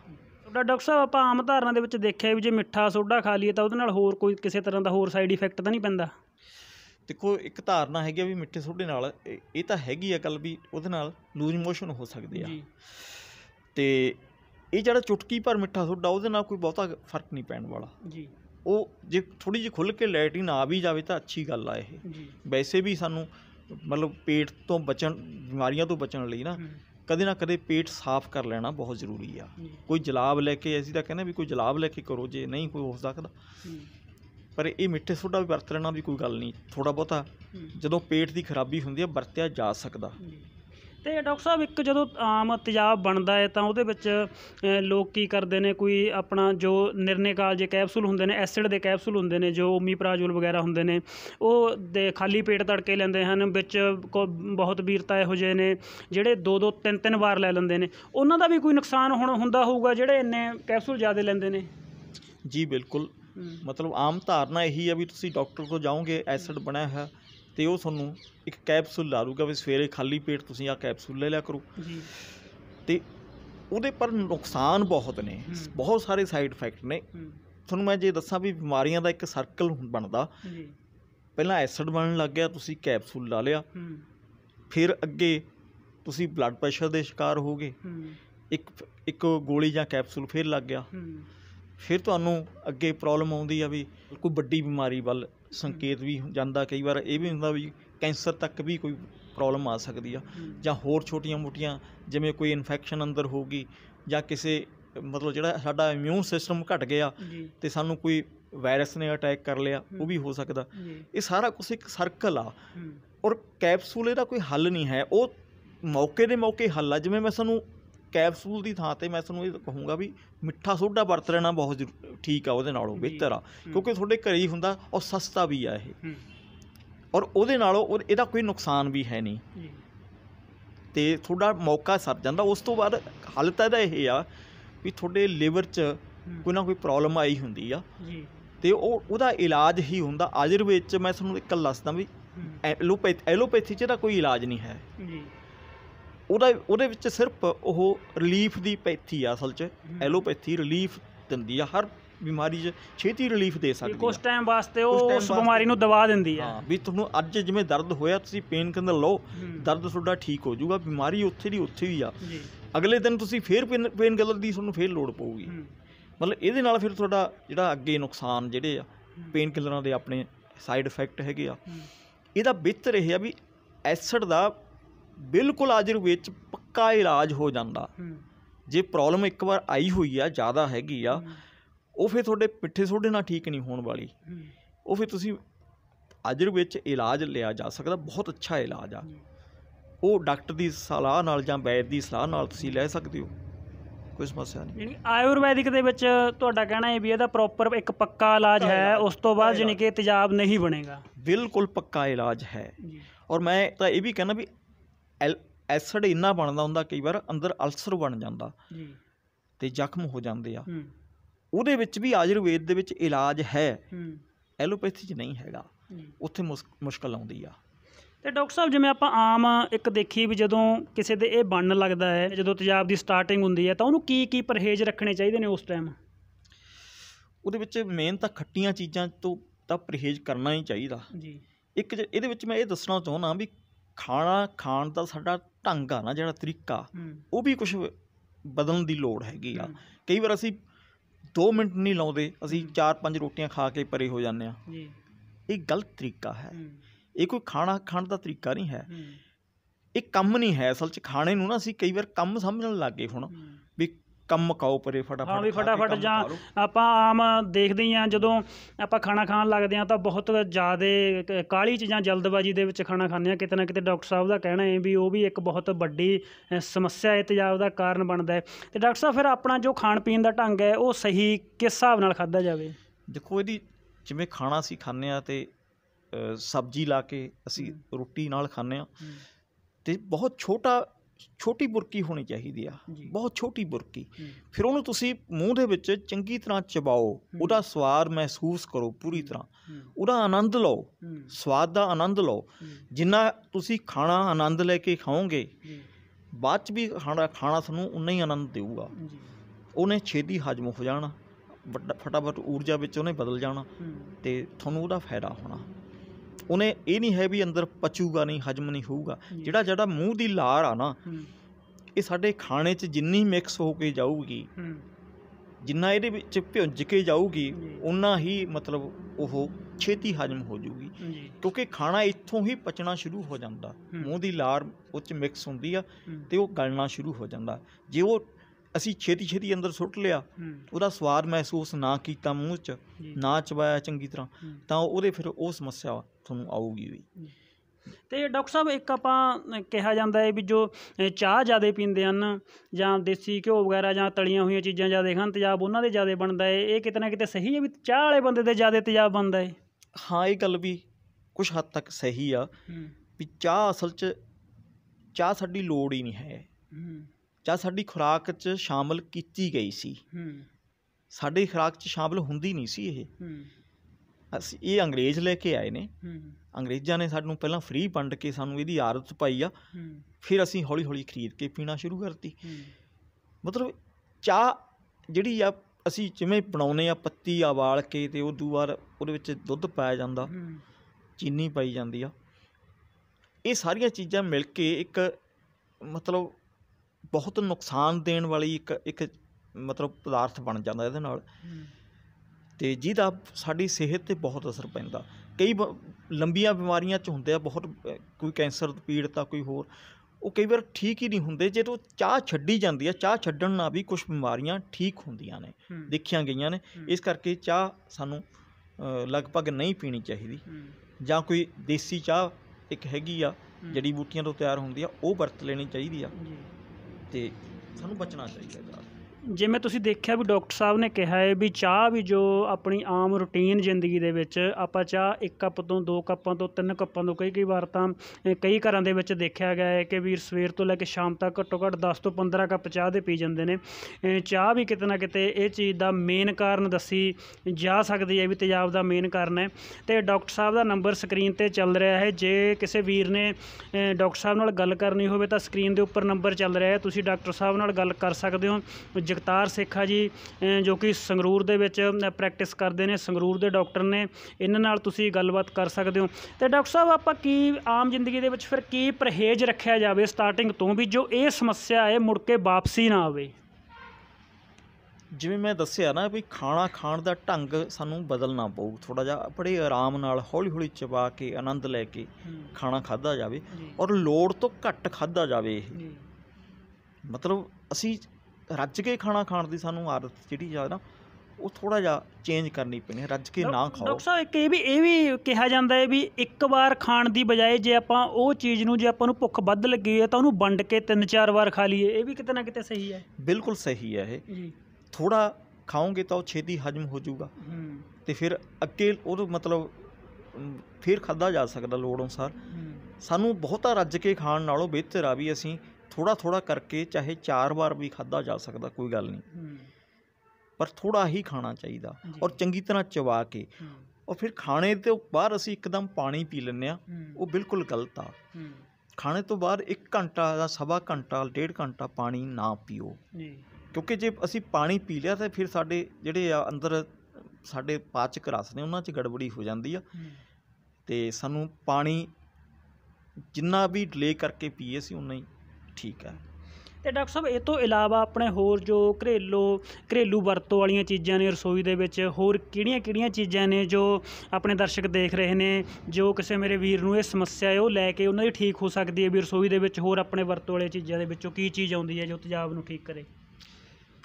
ਤੁਹਾਡਾ ਡਾਕਟਰ ਸਾਹਿਬ ਆਪਾਂ ਆਮ ਧਾਰਨਾ ਦੇ ਵਿੱਚ ਦੇਖਿਆ ਵੀ ਜੇ ਮਿੱਠਾ ਸੋਡਾ ਖਾ ਲਈਏ ਤਾਂ ਉਹਦੇ ਨਾਲ ਹੋਰ ਕੋਈ ਕਿਸੇ ਤਰ੍ਹਾਂ ਦਾ ਹੋਰ ਸਾਈਡ ਇਫੈਕਟ ਤਾਂ ਨਹੀਂ ਪੈਂਦਾ ਦੇਖੋ ਇੱਕ ਧਾਰਨਾ ਹੈਗੀ ਆ ਵੀ ਮਿੱਠੇ ਸੋਡੇ ਨਾਲ ਇਹ ਤਾਂ ਹੈਗੀ ਆ ਗੱਲ ਵੀ ਉਹਦੇ ਨਾਲ ਲੂਜ਼ ਮੋਸ਼ਨ ਹੋ ਸਕਦੇ ਆ ਜੀ ਤੇ ਇਹ ਜਿਹੜਾ ਚੁਟਕੀ ਪਰ ਮਿੱਠਾ ਸੋਡਾ ਉਹਦੇ ਨਾਲ ਕੋਈ ਬਹੁਤਾ ਫਰਕ ਨਹੀਂ ਪੈਣ ਵਾਲਾ ਜੀ ਉਹ ਜੇ ਥੋੜੀ ਜਿਹੀ ਖੁੱਲ ਕੇ ਲੈਟਿਨ ਆ ਵੀ ਜਾਵੇ ਤਾਂ ਅੱਛੀ ਗੱਲ ਆ ਇਹ ਵੈਸੇ ਵੀ ਸਾਨੂੰ ਮਤਲਬ ਪੇਟ ਤੋਂ ਬਚਣ ਬਿਮਾਰੀਆਂ ਤੋਂ ਬਚਣ ਲਈ ਨਾ ਕਦੇ ਨਾ ਕਦੇ ਪੇਟ ਸਾਫ਼ ਕਰ ਲੈਣਾ ਬਹੁਤ ਜ਼ਰੂਰੀ ਆ ਕੋਈ ਜਲਾਬ ਲੈ ਕੇ ਅਸੀਂ ਤਾਂ ਕਹਿੰਦੇ ਵੀ ਕੋਈ ਜਲਾਬ ਲੈ ਕੇ ਕਰੋ ਜੇ ਨਹੀਂ ਕੋਈ ਹੋ ਸਕਦਾ ਪਰ ਇਹ ਮਿੱਠੇ ਸੋਡਾ ਵੀ ਵਰਤ ਲੈਣਾ ਵੀ ਕੋਈ ਗੱਲ ਨਹੀਂ ਥੋੜਾ ਬਹੁਤਾ ਜਦੋਂ ਪੇਟ ਦੀ ਖਰਾਬੀ ਹੁੰਦੀ ਹੈ ਵਰਤਿਆ ਜਾ ਸਕਦਾ ਤੇ ਡਾਕਟਰ ਸਾਹਿਬ ਇੱਕ ਜਦੋਂ ਆਮ ਤੇਜ਼ਾਬ ਬਣਦਾ ਹੈ ਤਾਂ ਉਹਦੇ ਵਿੱਚ ਲੋਕ ਕੀ ਕਰਦੇ ਨੇ ਕੋਈ ਆਪਣਾ ਜੋ ਨਿਰਨੇ ਕਾਲ ਜੇ ਕੈਪਸੂਲ ਹੁੰਦੇ ਨੇ ਐਸਿਡ ਦੇ ਕੈਪਸੂਲ ਹੁੰਦੇ ਨੇ ਜੋ ਓਮੀਪਰਾਜ਼ੋਲ ਵਗੈਰਾ ਹੁੰਦੇ ਨੇ ਉਹ ਦੇ ਖਾਲੀ ਪੇਟ ਤੜਕੇ ਲੈਂਦੇ ਹਨ ਵਿੱਚ ਬਹੁਤ ਵੀਰਤਾ ਇਹੋ ਜਿਹੇ ਨੇ ਜਿਹੜੇ ਦੋ ਦੋ ਤਿੰਨ ਤਿੰਨ ਵਾਰ ਲੈ ਲੈਂਦੇ ਨੇ ਉਹਨਾਂ ਦਾ ਵੀ ਕੋਈ ਨੁਕਸਾਨ ਹੁਣ ਹੁੰਦਾ ਹੋਊਗਾ ਜਿਹੜੇ ਇੰਨੇ ਕੈਪਸੂਲ ਜ਼ਿਆਦਾ ਲੈਂਦੇ ਨੇ ਜੀ ਬਿਲਕੁਲ ਮਤਲਬ ਆਮ ਧਾਰਨਾ ਇਹੀ ਹੈ ਵੀ ਤੁਸੀਂ ਡਾਕਟਰ ਕੋਲ ਜਾਓਗੇ ਐਸਿਡ ਬਣਿਆ ਹੈ ਤੇ ਉਹ ਤੁਹਾਨੂੰ ਇੱਕ ਕੈਪਸੂਲ ਲਾ ਦੂਗਾ ਵੀ ਸਵੇਰੇ ਖਾਲੀ ਪੇਟ ਤੁਸੀਂ ਆ ਕੈਪਸੂਲ ਲੈ ਲਿਆ ਕਰੋ ਜੀ ਤੇ ਉਹਦੇ ਪਰ ਨੁਕਸਾਨ ਬਹੁਤ ਨੇ ਬਹੁਤ ਸਾਰੇ ਸਾਈਡ ਇਫੈਕਟ ਨੇ ਤੁਹਾਨੂੰ ਮੈਂ ਜੇ ਦੱਸਾਂ ਵੀ ਬਿਮਾਰੀਆਂ ਦਾ ਇੱਕ ਸਰਕਲ ਬਣਦਾ ਜੀ ਪਹਿਲਾਂ ਐਸਿਡ ਬਣਨ ਲੱਗ ਗਿਆ ਤੁਸੀਂ ਕੈਪਸੂਲ ਲਾ ਲਿਆ ਫਿਰ ਅੱਗੇ ਤੁਸੀਂ ਬਲੱਡ ਪ੍ਰੈਸ਼ਰ ਦੇ ਸ਼ਿਕਾਰ ਹੋਗੇ ਇੱਕ ਇੱਕ ਗੋਲੀ ਜਾਂ ਕੈਪਸੂਲ ਫਿਰ ਲੱਗ ਗਿਆ ਫਿਰ ਤੁਹਾਨੂੰ ਅੱਗੇ ਪ੍ਰੋਬਲਮ ਆਉਂਦੀ ਆ ਵੀ ਕੋਈ ਵੱਡੀ ਬਿਮਾਰੀ ਵੱਲ ਸੰਕੇਤ ਵੀ ਜਾਂਦਾ ਕਈ ਵਾਰ ਇਹ ਵੀ ਹੁੰਦਾ ਵੀ ਕੈਂਸਰ ਤੱਕ ਵੀ ਕੋਈ ਪ੍ਰੋਬਲਮ ਆ ਸਕਦੀ ਆ ਜਾਂ ਹੋਰ ਛੋਟੀਆਂ-ਮੋਟੀਆਂ ਜਿਵੇਂ ਕੋਈ ਇਨਫੈਕਸ਼ਨ ਅੰਦਰ ਗਈ ਜਾਂ ਕਿਸੇ ਮਤਲਬ ਜਿਹੜਾ ਸਾਡਾ ਇਮਿਊਨ ਸਿਸਟਮ ਘਟ ਗਿਆ ਤੇ ਸਾਨੂੰ ਕੋਈ ਵਾਇਰਸ ਨੇ ਅਟੈਕ ਕਰ ਲਿਆ ਉਹ ਵੀ ਹੋ ਸਕਦਾ ਇਹ ਸਾਰਾ ਕੁਝ ਇੱਕ ਸਰਕਲ ਆ ਔਰ ਕੈਪਸੂਲ ਇਹਦਾ ਕੋਈ ਹੱਲ ਨਹੀਂ ਹੈ ਉਹ ਮੌਕੇ ਦੇ ਮੌਕੇ ਹੱਲ ਆ ਜਿਵੇਂ ਮੈਂ ਸਾਨੂੰ ਕੈਪਸੂਲ ਦੀ ਥਾਂ ਤੇ ਮੈਂ ਤੁਹਾਨੂੰ ਇਹ ਕਹੂੰਗਾ ਵੀ ਮਿੱਠਾ ਸੋਡਾ ਵਰਤ ਲੈਣਾ ਬਹੁਤ ਠੀਕ ਆ ਉਹਦੇ ਨਾਲੋਂ ਬਿਹਤਰ ਆ ਕਿਉਂਕਿ ਤੁਹਾਡੇ ਘਰੇ ਹੀ ਹੁੰਦਾ ਔਰ ਸਸਤਾ ਵੀ ਆ ਇਹ ਔਰ ਉਹਦੇ ਨਾਲੋਂ ਇਹਦਾ ਕੋਈ ਨੁਕਸਾਨ ਵੀ ਹੈ ਨਹੀਂ ਤੇ ਤੁਹਾਡਾ ਮੌਕਾ ਸਰ ਜਾਂਦਾ ਉਸ ਤੋਂ ਬਾਅਦ ਹਾਲਤ ਤਾਂ ਇਹਦਾ ਇਹ ਆ ਵੀ ਤੁਹਾਡੇ ਲਿਵਰ 'ਚ ਕੋਈ ਨਾ ਕੋਈ ਪ੍ਰੋਬਲਮ ਆਈ ਹੁੰਦੀ ਆ ਜੀ ਤੇ ਉਹ ਉਹਦਾ ਇਲਾਜ ਹੀ ਹੁੰਦਾ ਆਯੁਰਵੇਦ 'ਚ ਮੈਂ ਤੁਹਾਨੂੰ ਇੱਕ ਦੱਸਦਾ ਵੀ ਐਲੋਪੈਥੀ ਐਲੋਪੈਥੀ 'ਚ ਤਾਂ ਕੋਈ ਇਲਾਜ ਨਹੀਂ ਹੈ ਜੀ ਉਹਦਾ ਉਹਦੇ ਵਿੱਚ ਸਿਰਫ ਉਹ ਰਿਲੀਫ ਦੀ ਪੈਥੀ ਆ ਅਸਲ 'ਚ ਐਲੋਪੈਥੀ ਰਿਲੀਫ ਦਿੰਦੀ ਆ ਹਰ ਬਿਮਾਰੀ 'ਚ ਛੇਤੀ ਰਿਲੀਫ ਦੇ ਸਕਦੀ ਹੈ ਕੁਝ ਟਾਈਮ ਵਾਸਤੇ ਉਹ ਉਸ ਬਿਮਾਰੀ ਨੂੰ ਦਵਾ ਦਿੰਦੀ ਹੈ ਹਾਂ ਵੀ ਤੁਹਾਨੂੰ ਅੱਜ ਜਿਵੇਂ ਦਰਦ ਹੋਇਆ ਤੁਸੀਂ ਪੇਨ ਕਿਲਰ ਲਓ ਦਰਦ ਤੁਹਾਡਾ ਠੀਕ ਹੋ ਜਾਊਗਾ ਬਿਮਾਰੀ ਉੱਥੇ ਦੀ ਉੱਥੇ ਹੀ ਆ ਅਗਲੇ ਦਿਨ ਤੁਸੀਂ ਫੇਰ ਪੇਨ ਕਿਲਰ ਦੀ ਤੁਹਾਨੂੰ ਫੇਰ ਲੋੜ ਪਊਗੀ ਮਤਲਬ ਇਹਦੇ ਨਾਲ ਫਿਰ ਤੁਹਾਡਾ ਜਿਹੜਾ ਅੱਗੇ ਨੁਕਸਾਨ ਜਿਹੜੇ ਆ ਪੇਨ ਕਿਲਰਾਂ ਦੇ ਆਪਣੇ ਸਾਈਡ ਇਫੈਕਟ ਹੈਗੇ ਆ ਇਹਦਾ ਬਿੱਤ ਰਹੇ ਆ ਵੀ ਐਸਿਡ ਦਾ ਬਿਲਕੁਲ ਆਯੁਰਵੇਦ ਚ ਪੱਕਾ ਇਲਾਜ ਹੋ ਜਾਂਦਾ ਜੇ ਪ੍ਰੋਬਲਮ ਇੱਕ ਵਾਰ ਆਈ ਹੋਈ ਆ ਜ਼ਿਆਦਾ ਹੈਗੀ ਆ ਉਹ ਫਿਰ ਤੁਹਾਡੇ ਪਿੱਠੇ ਸੋਡੇ ਨਾਲ ਠੀਕ ਨਹੀਂ ਹੋਣ ਵਾਲੀ ਉਹ ਫਿਰ ਤੁਸੀਂ ਆਯੁਰਵੇਦ ਚ ਇਲਾਜ ਲਿਆ ਜਾ ਸਕਦਾ ਬਹੁਤ ਅੱਛਾ ਇਲਾਜ ਆ ਉਹ ਡਾਕਟਰ ਦੀ ਸਲਾਹ ਨਾਲ ਜਾਂ ਵੈਦ ਦੀ ਸਲਾਹ ਨਾਲ ਤੁਸੀਂ ਲੈ ਸਕਦੇ ਹੋ ਕੋਈ ਸਮੱਸਿਆ ਨਹੀਂ ਯਾਨੀ ਆਯੁਰਵੈਦਿਕ ਦੇ ਵਿੱਚ ਤੁਹਾਡਾ ਕਹਿਣਾ ਇਹ ਵੀ ਇਹਦਾ ਪ੍ਰੋਪਰ ਇੱਕ ਪੱਕਾ ਇਲਾਜ ਹੈ ਉਸ ਤੋਂ ਬਾਅਦ ਯਾਨੀ ਕਿ ਤੇਜ਼ਾਬ ਨਹੀਂ ਬਣੇਗਾ ਬਿਲਕੁਲ ਪੱਕਾ ਇਲਾਜ ਹੈ ਔਰ ਮੈਂ ਤਾਂ ਇਹ ਵੀ ਕਹਿਣਾ ਵੀ ਐਸਿਡ ਇੰਨਾ ਬਣਦਾ ਹੁੰਦਾ ਕਈ ਵਾਰ ਅੰਦਰ ਅਲਸਰ ਬਣ ਜਾਂਦਾ ਜੀ ਤੇ ਜ਼ਖਮ ਹੋ ਜਾਂਦੇ ਆ ਉਹਦੇ ਵਿੱਚ ਵੀ ਆਯੁਰਵੇਦ ਦੇ ਵਿੱਚ ਇਲਾਜ ਹੈ ਐਲੋਪੈਥੀ 'ਚ ਨਹੀਂ ਹੈਗਾ ਉੱਥੇ ਮੁਸ਼ਕਲ ਆਉਂਦੀ ਆ ਤੇ ਡਾਕਟਰ ਸਾਹਿਬ ਜਿਵੇਂ ਆਪਾਂ ਆਮ ਇੱਕ ਦੇਖੀ ਵੀ ਜਦੋਂ ਕਿਸੇ ਦੇ ਇਹ ਬਣਨ ਲੱਗਦਾ ਹੈ ਜਦੋਂ ਤੇਜ਼ਾਬ ਦੀ ਸਟਾਰਟਿੰਗ ਹੁੰਦੀ ਹੈ ਤਾਂ ਉਹਨੂੰ ਕੀ ਕੀ ਪਰਹੇਜ਼ ਰੱਖਣੇ ਚਾਹੀਦੇ ਨੇ ਉਸ ਟਾਈਮ ਉਹਦੇ ਵਿੱਚ ਮੇਨ ਤਾਂ ਖੱਟੀਆਂ ਚੀਜ਼ਾਂ ਤੋਂ ਤਾਂ ਪਰਹੇਜ਼ ਕਰਨਾ ਹੀ ਚਾਹੀਦਾ ਜੀ ਇੱਕ ਇਹਦੇ ਵਿੱਚ ਮੈਂ ਇਹ ਦੱਸਣਾ ਚਾਹੁੰਦਾ ਵੀ ਖਾਣਾ ਖਾਣ ਦਾ ਸਾਡਾ ਢੰਗ ਆ ਨਾ ਜਿਹੜਾ ਤਰੀਕਾ ਉਹ ਵੀ ਕੁਝ ਬਦਲਣ ਦੀ ਲੋੜ ਹੈਗੀ ਆ ਕਈ ਵਾਰ ਅਸੀਂ 2 ਮਿੰਟ ਨਹੀਂ ਲਾਉਂਦੇ ਅਸੀਂ 4-5 ਰੋਟੀਆਂ ਖਾ ਕੇ ਪਰੇ ਹੋ ਜਾਂਦੇ ਆ ਜੀ ਇਹ ਗਲਤ ਤਰੀਕਾ ਹੈ ਇਹ ਕੋਈ ਖਾਣਾ ਖਾਣ ਦਾ ਤਰੀਕਾ ਨਹੀਂ ਹੈ ਇਹ ਕੰਮ ਨਹੀਂ ਹੈ ਅਸਲ 'ਚ ਖਾਣੇ ਨੂੰ ਨਾ ਅਸੀਂ ਕਈ ਵਾਰ ਕੰਮ ਸਮਝਣ ਲੱਗੇ ਹੁਣ ਕੰਮ ਮਕਾਓ ਪਰੇ ਫਟਾਫਟ ਹਾਂ ਵੀ ਫਟਾਫਟ ਜਾਂ ਆਪਾਂ ਆਮ ਦੇਖਦੇ ਹਾਂ ਜਦੋਂ ਆਪਾਂ ਖਾਣਾ ਖਾਣ ਲੱਗਦੇ ਹਾਂ ਤਾਂ ਬਹੁਤ ਜ਼ਿਆਦਾ ਕਾਲੀ ਕਾਹਲੀ ਚ ਜਾਂ ਜਲਦਬਾਜ਼ੀ ਦੇ ਵਿੱਚ ਖਾਣਾ ਖਾਂਦੇ ਹਾਂ ਕਿਤੇ ਨਾ ਕਿਤੇ ਡਾਕਟਰ ਸਾਹਿਬ ਦਾ ਕਹਿਣਾ ਹੈ ਵੀ ਉਹ ਵੀ ਇੱਕ ਬਹੁਤ ਵੱਡੀ ਸਮੱਸਿਆ ਹੈ ਤੇਜ਼ਾਬ ਦਾ ਕਾਰਨ ਬਣਦਾ ਹੈ ਤੇ ਡਾਕਟਰ ਸਾਹਿਬ ਫਿਰ ਆਪਣਾ ਜੋ ਖਾਣ ਪੀਣ ਦਾ ਢੰਗ ਹੈ ਉਹ ਸਹੀ ਕਿਸ ਹਿਸਾਬ ਨਾਲ ਖਾਦਾ ਜਾਵੇ ਦੇਖੋ ਇਹਦੀ ਜਿਵੇਂ ਖਾਣਾ ਅਸੀਂ ਖਾਂਦੇ ਆ ਤੇ ਸਬਜ਼ੀ ਲਾ ਕੇ ਅਸੀਂ ਰੋਟੀ ਨਾਲ ਖਾਂਦੇ ਆ ਤੇ ਬਹੁਤ ਛੋਟਾ ਛੋਟੀ ਬੁਰਕੀ ਹੋਣੀ ਚਾਹੀਦੀ ਆ ਬਹੁਤ ਛੋਟੀ ਬੁਰਕੀ ਫਿਰ ਉਹਨੂੰ ਤੁਸੀਂ ਮੂੰਹ ਦੇ ਵਿੱਚ ਚੰਗੀ ਤਰ੍ਹਾਂ ਚਬਾਓ ਉਹਦਾ ਸਵਾਦ ਮਹਿਸੂਸ ਕਰੋ ਪੂਰੀ ਤਰ੍ਹਾਂ ਉਹਦਾ ਆਨੰਦ ਲਓ ਸਵਾਦ ਦਾ ਆਨੰਦ ਲਓ ਜਿੰਨਾ ਤੁਸੀਂ ਖਾਣਾ ਆਨੰਦ ਲੈ ਕੇ ਖਾਓਗੇ ਬਾਅਦ ਚ ਵੀ ਖਾਣਾ ਖਾਣਾ ਤੁਹਾਨੂੰ ਉਨਾ ਹੀ ਆਨੰਦ ਦੇਊਗਾ ਉਹਨੇ ਛੇਤੀ ਹਜਮ ਹੋ ਜਾਣਾ ਫਟਾਫਟ ਊਰਜਾ ਵਿੱਚ ਉਹਨੇ ਬਦਲ ਜਾਣਾ ਤੇ ਤੁਹਾਨੂੰ ਉਹਦਾ ਫਾਇਦਾ ਹੋਣਾ ਉਹਨੇ ਇਹ ਨਹੀਂ ਹੈ ਵੀ ਅੰਦਰ ਪਚੂਗਾ ਨਹੀਂ ਹਜਮ ਨਹੀਂ ਹੋਊਗਾ ਜਿਹੜਾ ਜਿਹੜਾ ਮੂੰਹ ਦੀ ਲਾਰ ਆ ਨਾ ਇਹ ਸਾਡੇ ਖਾਣੇ 'ਚ ਜਿੰਨੀ ਮਿਕਸ ਹੋ ਕੇ ਜਾਊਗੀ ਜਿੰਨਾ ਇਹਦੇ ਵਿੱਚ ਭੁੰਜ ਕੇ ਜਾਊਗੀ ਉਨਾ ਹੀ ਮਤਲਬ ਉਹ ਛੇਤੀ ਹਜਮ ਹੋ ਜਾਊਗੀ ਕਿਉਂਕਿ ਖਾਣਾ ਇੱਥੋਂ ਹੀ ਪਚਣਾ ਸ਼ੁਰੂ ਹੋ ਜਾਂਦਾ ਮੂੰਹ ਦੀ ਲਾਰ ਉੱਚ ਮਿਕਸ ਹੁੰਦੀ ਆ ਤੇ ਉਹ ਗਲਣਾ ਸ਼ੁਰੂ ਹੋ ਜਾਂਦਾ ਜੇ ਉਹ ਅਸੀਂ ਛੇਤੀ ਛੇਤੀ ਅੰਦਰ ਸੁੱਟ ਲਿਆ ਉਹਦਾ ਸਵਾਦ ਮਹਿਸੂਸ ਨਾ ਕੀਤਾ ਮੂੰਹ 'ਚ ਨਾ ਚਬਾਇਆ ਚੰਗੀ ਤਰ੍ਹਾਂ ਤਾਂ ਉਹਦੇ ਫਿਰ ਉਹ ਸਮੱਸਿਆ ਤੁਹਾਨੂੰ ਆਊਗੀ ਵੀ ਤੇ ਡਾਕਟਰ ਸਾਹਿਬ ਇੱਕ ਆਪਾਂ ਕਿਹਾ ਜਾਂਦਾ ਹੈ ਵੀ ਜੋ ਚਾਹ ਜ਼ਿਆਦਾ ਪੀਂਦੇ ਹਨ ਜਾਂ ਦੇਸੀ ਘਿਓ ਵਗੈਰਾ ਜਾਂ ਤਲੀਆਂ ਹੋਈਆਂ ਚੀਜ਼ਾਂ ਜ਼ਿਆਦਾ ਖਾਣ ਤੇਜ਼ਾਬ ਉਹਨਾਂ ਦੇ ਜ਼ਿਆਦਾ ਬਣਦਾ ਹੈ ਇਹ ਕਿਤਨਾ ਕਿਤੇ ਸਹੀ ਹੈ ਵੀ ਚਾਹ ਵਾਲੇ ਬੰਦੇ ਦੇ ਜ਼ਿਆਦਾ ਤੇਜ਼ਾਬ ਬਣਦਾ ਹੈ ਹਾਂ ਇਹ ਗੱਲ ਵੀ ਕੁਝ ਹੱਦ ਤੱਕ ਸਹੀ ਆ ਵੀ ਚਾਹ ਅਸਲ 'ਚ ਚਾਹ ਸਾਡੀ ਲੋੜ ਹੀ ਨਹੀਂ ਹੈ ਜਾਂ ਸਾਡੀ ਖੁਰਾਕ 'ਚ ਸ਼ਾਮਲ ਕੀਤੀ ਗਈ ਸੀ ਹੂੰ ਸਾਡੀ ਖੁਰਾਕ 'ਚ ਸ਼ਾਮਲ ਹੁੰਦੀ ਨਹੀਂ ਸੀ ਇਹ ਹੂੰ ਅਸੀਂ ਇਹ ਅੰਗਰੇਜ਼ ਲੈ ਕੇ ਆਏ ਨੇ ਹੂੰ ਅੰਗਰੇਜ਼ਾਂ ਨੇ ਸਾਨੂੰ ਪਹਿਲਾਂ ਫ੍ਰੀ ਵੰਡ ਕੇ ਸਾਨੂੰ ਇਹਦੀ ਆਦਤ ਪਾਈ ਆ ਹੂੰ ਫਿਰ ਅਸੀਂ ਹੌਲੀ ਹੌਲੀ ਖਰੀਦ ਕੇ ਪੀਣਾ ਸ਼ੁਰੂ ਕਰਤੀ ਮਤਲਬ ਚਾਹ ਜਿਹੜੀ ਆ ਅਸੀਂ ਜਿਵੇਂ ਬਣਾਉਨੇ ਆ ਪੱਤੀ ਆ ਵਾਲ ਕੇ ਤੇ ਉਹ ਦੂਵਾਰ ਉਹਦੇ ਵਿੱਚ ਦੁੱਧ ਪਾਇਆ ਜਾਂਦਾ ਚੀਨੀ ਪਾਈ ਜਾਂਦੀ ਆ ਇਹ ਸਾਰੀਆਂ ਚੀਜ਼ਾਂ ਮਿਲ ਕੇ ਇੱਕ ਮਤਲਬ ਬਹੁਤ ਨੁਕਸਾਨ ਦੇਣ ਵਾਲੀ ਇੱਕ ਇੱਕ ਮਤਲਬ ਪਦਾਰਥ ਬਣ ਜਾਂਦਾ ਇਹਦੇ ਨਾਲ ਤੇ ਜਿਹਦਾ ਸਾਡੀ ਸਿਹਤ ਤੇ ਬਹੁਤ ਅਸਰ ਪੈਂਦਾ ਕਈ ਲੰਬੀਆਂ ਬਿਮਾਰੀਆਂ ਚ ਹੁੰਦੇ ਆ ਬਹੁਤ ਕੋਈ ਕੈਂਸਰ ਪੀੜਤਾ ਕੋਈ ਹੋਰ ਉਹ ਕਈ ਵਾਰ ਠੀਕ ਹੀ ਨਹੀਂ ਹੁੰਦੇ ਜੇ ਤੋ ਚਾਹ ਛੱਡੀ ਜਾਂਦੀ ਆ ਚਾਹ ਛੱਡਣ ਨਾਲ ਵੀ ਕੁਝ ਬਿਮਾਰੀਆਂ ਠੀਕ ਹੁੰਦੀਆਂ ਨੇ ਦੇਖੀਆਂ ਗਈਆਂ ਨੇ ਇਸ ਕਰਕੇ ਚਾਹ ਸਾਨੂੰ ਲਗਭਗ ਨਹੀਂ ਪੀਣੀ ਚਾਹੀਦੀ ਜਾਂ ਕੋਈ ਦੇਸੀ ਚਾਹ ਇੱਕ ਹੈਗੀ ਆ ਜੜੀ ਬੂਟੀਆਂ ਤੋਂ ਤਿਆਰ ਹੁੰਦੀ ਆ ਉਹ ਵਰਤ ਲੈਣੀ ਚਾਹੀਦੀ ਆ ਤੇ ਸਾਨੂੰ ਬਚਣਾ ਚਾਹੀਦਾ ਹੈ ਜਿਵੇਂ ਤੁਸੀਂ ਦੇਖਿਆ ਵੀ ਡਾਕਟਰ ਸਾਹਿਬ ਨੇ ਕਿਹਾ ਹੈ ਵੀ ਚਾਹ ਵੀ ਜੋ ਆਪਣੀ ਆਮ ਰੁਟੀਨ ਜ਼ਿੰਦਗੀ ਦੇ ਵਿੱਚ ਆਪਾਂ ਚਾਹ ਇੱਕ ਕੱਪ ਤੋਂ ਦੋ ਕੱਪਾਂ ਤੋਂ ਤਿੰਨ ਕੱਪਾਂ ਤੋਂ ਕਈ ਕਈ ਵਾਰ ਤਾਂ ਕਈ ਘਰਾਂ ਦੇ ਵਿੱਚ ਦੇਖਿਆ ਗਿਆ ਹੈ ਕਿ ਵੀਰ ਸਵੇਰ ਤੋਂ ਲੈ ਕੇ ਸ਼ਾਮ ਤੱਕ ਘੱਟੋ ਘੱਟ 10 ਤੋਂ 15 ਕੱਪ ਚਾਹ ਦੇ ਪੀ ਜਾਂਦੇ ਨੇ ਚਾਹ ਵੀ ਕਿਤੇ ਨਾ ਕਿਤੇ ਇਹ ਚੀਜ਼ ਦਾ ਮੇਨ ਕਾਰਨ ਦੱਸੀ ਜਾ ਸਕਦੀ ਹੈ ਵੀ ਤੇਜ਼ਾਬ ਦਾ ਮੇਨ ਕਾਰਨ ਹੈ ਤੇ ਡਾਕਟਰ ਸਾਹਿਬ ਦਾ ਨੰਬਰ ਸਕਰੀਨ ਤੇ ਚੱਲ ਰਿਹਾ ਹੈ ਜੇ ਕਿਸੇ ਵੀਰ ਨੇ ਡਾਕਟਰ ਸਾਹਿਬ ਨਾਲ ਗੱਲ ਕਰਨੀ ਹੋਵੇ ਤਾਂ ਸਕਰੀਨ ਦੇ ਉੱਪਰ ਨੰਬਰ ਚੱਲ ਰਿਹਾ ਹੈ ਤੁਸੀਂ ਡਾਕਟਰ ਸਾਹਿਬ ਨਾਲ ਗੱਲ ਕਰ ਸਕਦੇ ਹੋ ਜਗਤਾਰ ਸੇਖਾ ਜੀ ਜੋ ਕਿ ਸੰਗਰੂਰ ਦੇ ਵਿੱਚ ਪ੍ਰੈਕਟਿਸ ਕਰਦੇ ਨੇ ਸੰਗਰੂਰ ਦੇ ਡਾਕਟਰ ਨੇ ਇਹਨਾਂ ਨਾਲ ਤੁਸੀਂ ਗੱਲਬਾਤ ਕਰ ਸਕਦੇ ਹੋ ਤੇ ਡਾਕਟਰ ਸਾਹਿਬ ਆਪਾਂ ਕੀ ਆਮ ਜ਼ਿੰਦਗੀ ਦੇ ਵਿੱਚ ਫਿਰ ਕੀ ਪਰਹੇਜ਼ ਰੱਖਿਆ ਜਾਵੇ ਸਟਾਰਟਿੰਗ ਤੋਂ ਵੀ ਜੋ ਇਹ ਸਮੱਸਿਆ ਹੈ ਮੁੜ ਕੇ ਵਾਪਸੀ ਨਾ ਆਵੇ ਜਿਵੇਂ ਮੈਂ ਦੱਸਿਆ ਨਾ ਵੀ ਖਾਣਾ ਖਾਣ ਦਾ ਢੰਗ ਸਾਨੂੰ ਬਦਲਣਾ ਪਊ ਥੋੜਾ ਜਿਹਾ ਬੜੇ ਆਰਾਮ ਨਾਲ ਹੌਲੀ-ਹੌਲੀ ਚਬਾ ਕੇ ਆਨੰਦ ਲੈ ਕੇ ਖਾਣਾ ਖਾਦਾ ਜਾਵੇ ਔਰ ਲੋੜ ਤੋਂ ਘੱਟ ਖਾਦਾ ਜਾਵੇ ਇਹ ਮਤਲਬ ਅਸੀਂ ਰੱਜ ਕੇ ਖਾਣਾ ਖਾਣ ਦੀ ਸਾਨੂੰ ਆਦਤ ਜਿਹੜੀ ਜ਼ਿਆਦਾ ਨਾ ਉਹ ਥੋੜਾ ਜਿਹਾ ਚੇਂਜ ਕਰਨੀ ਪੈਣੀ ਰੱਜ ਕੇ ਨਾ ਖਾਓ ਡਾਕਟਰ ਸਾਹਿਬ ਇੱਕ ਇਹ ਵੀ ਇਹ ਵੀ ਕਿਹਾ ਜਾਂਦਾ ਹੈ ਵੀ ਇੱਕ ਵਾਰ ਖਾਣ ਦੀ ਬਜਾਏ ਜੇ ਆਪਾਂ ਉਹ ਚੀਜ਼ ਨੂੰ ਜੇ ਆਪਾਂ ਨੂੰ ਭੁੱਖ ਵੱਧ ਲੱਗੀ ਹੈ ਤਾਂ ਉਹਨੂੰ ਵੰਡ ਕੇ ਤਿੰਨ ਚਾਰ ਵਾਰ ਖਾ ਲਈਏ ਇਹ ਵੀ ਕਿਤੇ ਨਾ ਕਿਤੇ ਸਹੀ ਹੈ ਬਿਲਕੁਲ ਸਹੀ ਹੈ ਇਹ ਜੀ ਥੋੜਾ ਖਾਓਗੇ ਤਾਂ ਉਹ ਛੇਤੀ ਹਜਮ ਹੋ ਜਾਊਗਾ ਹੂੰ ਤੇ ਫਿਰ ਅੱਗੇ ਉਹ ਮਤਲਬ ਫਿਰ ਖਾਦਾ ਜਾ ਸਕਦਾ ਲੋੜ ਅਨੁਸਾਰ ਸਾਨੂੰ ਬਹੁਤਾ ਰੱਜ ਕੇ ਖਾਣ ਨਾਲੋਂ ਬਿਹਤਰ ਆ ਵੀ ਅਸੀਂ ਥੋੜਾ ਥੋੜਾ ਕਰਕੇ ਚਾਹੇ ਚਾਰ ਵਾਰ ਵੀ ਖਾਦਾ ਜਾ ਸਕਦਾ ਕੋਈ ਗੱਲ ਨਹੀਂ ਪਰ ਥੋੜਾ ਹੀ ਖਾਣਾ ਚਾਹੀਦਾ ਔਰ ਚੰਗੀ ਤਰ੍ਹਾਂ ਚਵਾ ਕੇ ਔਰ ਫਿਰ ਖਾਣੇ ਤੋਂ ਬਾਅਦ ਅਸੀਂ ਇੱਕਦਮ ਪਾਣੀ ਪੀ ਲੈਂਦੇ ਆ ਉਹ ਬਿਲਕੁਲ ਗਲਤ ਆ ਖਾਣੇ ਤੋਂ ਬਾਅਦ 1 ਘੰਟਾ ਜਾਂ ਸਵਾ ਘੰਟਾ ਡੇਢ ਘੰਟਾ ਪਾਣੀ ਨਾ ਪੀਓ ਜੀ ਕਿਉਂਕਿ ਜੇ ਅਸੀਂ ਪਾਣੀ ਪੀ ਲਿਆ ਤਾਂ ਫਿਰ ਸਾਡੇ ਜਿਹੜੇ ਆ ਅੰਦਰ ਸਾਡੇ ਪਾਚਕ ਰਸ ਨੇ ਉਹਨਾਂ 'ਚ ਗੜਬੜੀ ਹੋ ਜਾਂਦੀ ਆ ਤੇ ਸਾਨੂੰ ਪਾਣੀ ਜਿੰਨਾ ਵੀ ਡਿਲੇ ਕਰਕੇ ਪੀਏ ਸੀ ਉਨਾ ਹੀ ਠੀਕ ਆ ਤੇ ਡਾਕਟਰ ਸਾਹਿਬ ਇਹ ਤੋਂ ਇਲਾਵਾ ਆਪਣੇ ਹੋਰ ਜੋ ਘਰੇਲੂ ਘਰੇਲੂ ਵਰਤੋਂ ਵਾਲੀਆਂ ਚੀਜ਼ਾਂ ਨੇ ਰਸੋਈ ਦੇ ਵਿੱਚ ਹੋਰ ਕਿਹੜੀਆਂ-ਕਿਹੜੀਆਂ ਚੀਜ਼ਾਂ ਨੇ ਜੋ ਆਪਣੇ ਦਰਸ਼ਕ ਦੇਖ ਰਹੇ ਨੇ ਜੋ ਕਿਸੇ ਮੇਰੇ ਵੀਰ ਨੂੰ ਇਹ ਸਮੱਸਿਆ ਹੈ ਉਹ ਲੈ ਕੇ ਉਹਨਾਂ ਦੀ ਠੀਕ ਹੋ ਸਕਦੀ ਹੈ ਵੀ ਰਸੋਈ ਦੇ ਵਿੱਚ ਹੋਰ ਆਪਣੇ ਵਰਤੋਂ ਵਾਲੀਆਂ ਚੀਜ਼ਾਂ ਦੇ ਵਿੱਚੋਂ ਕੀ ਚੀਜ਼ ਆਉਂਦੀ ਹੈ ਜੋ ਤਜਾਬ ਨੂੰ ਠੀਕ ਕਰੇ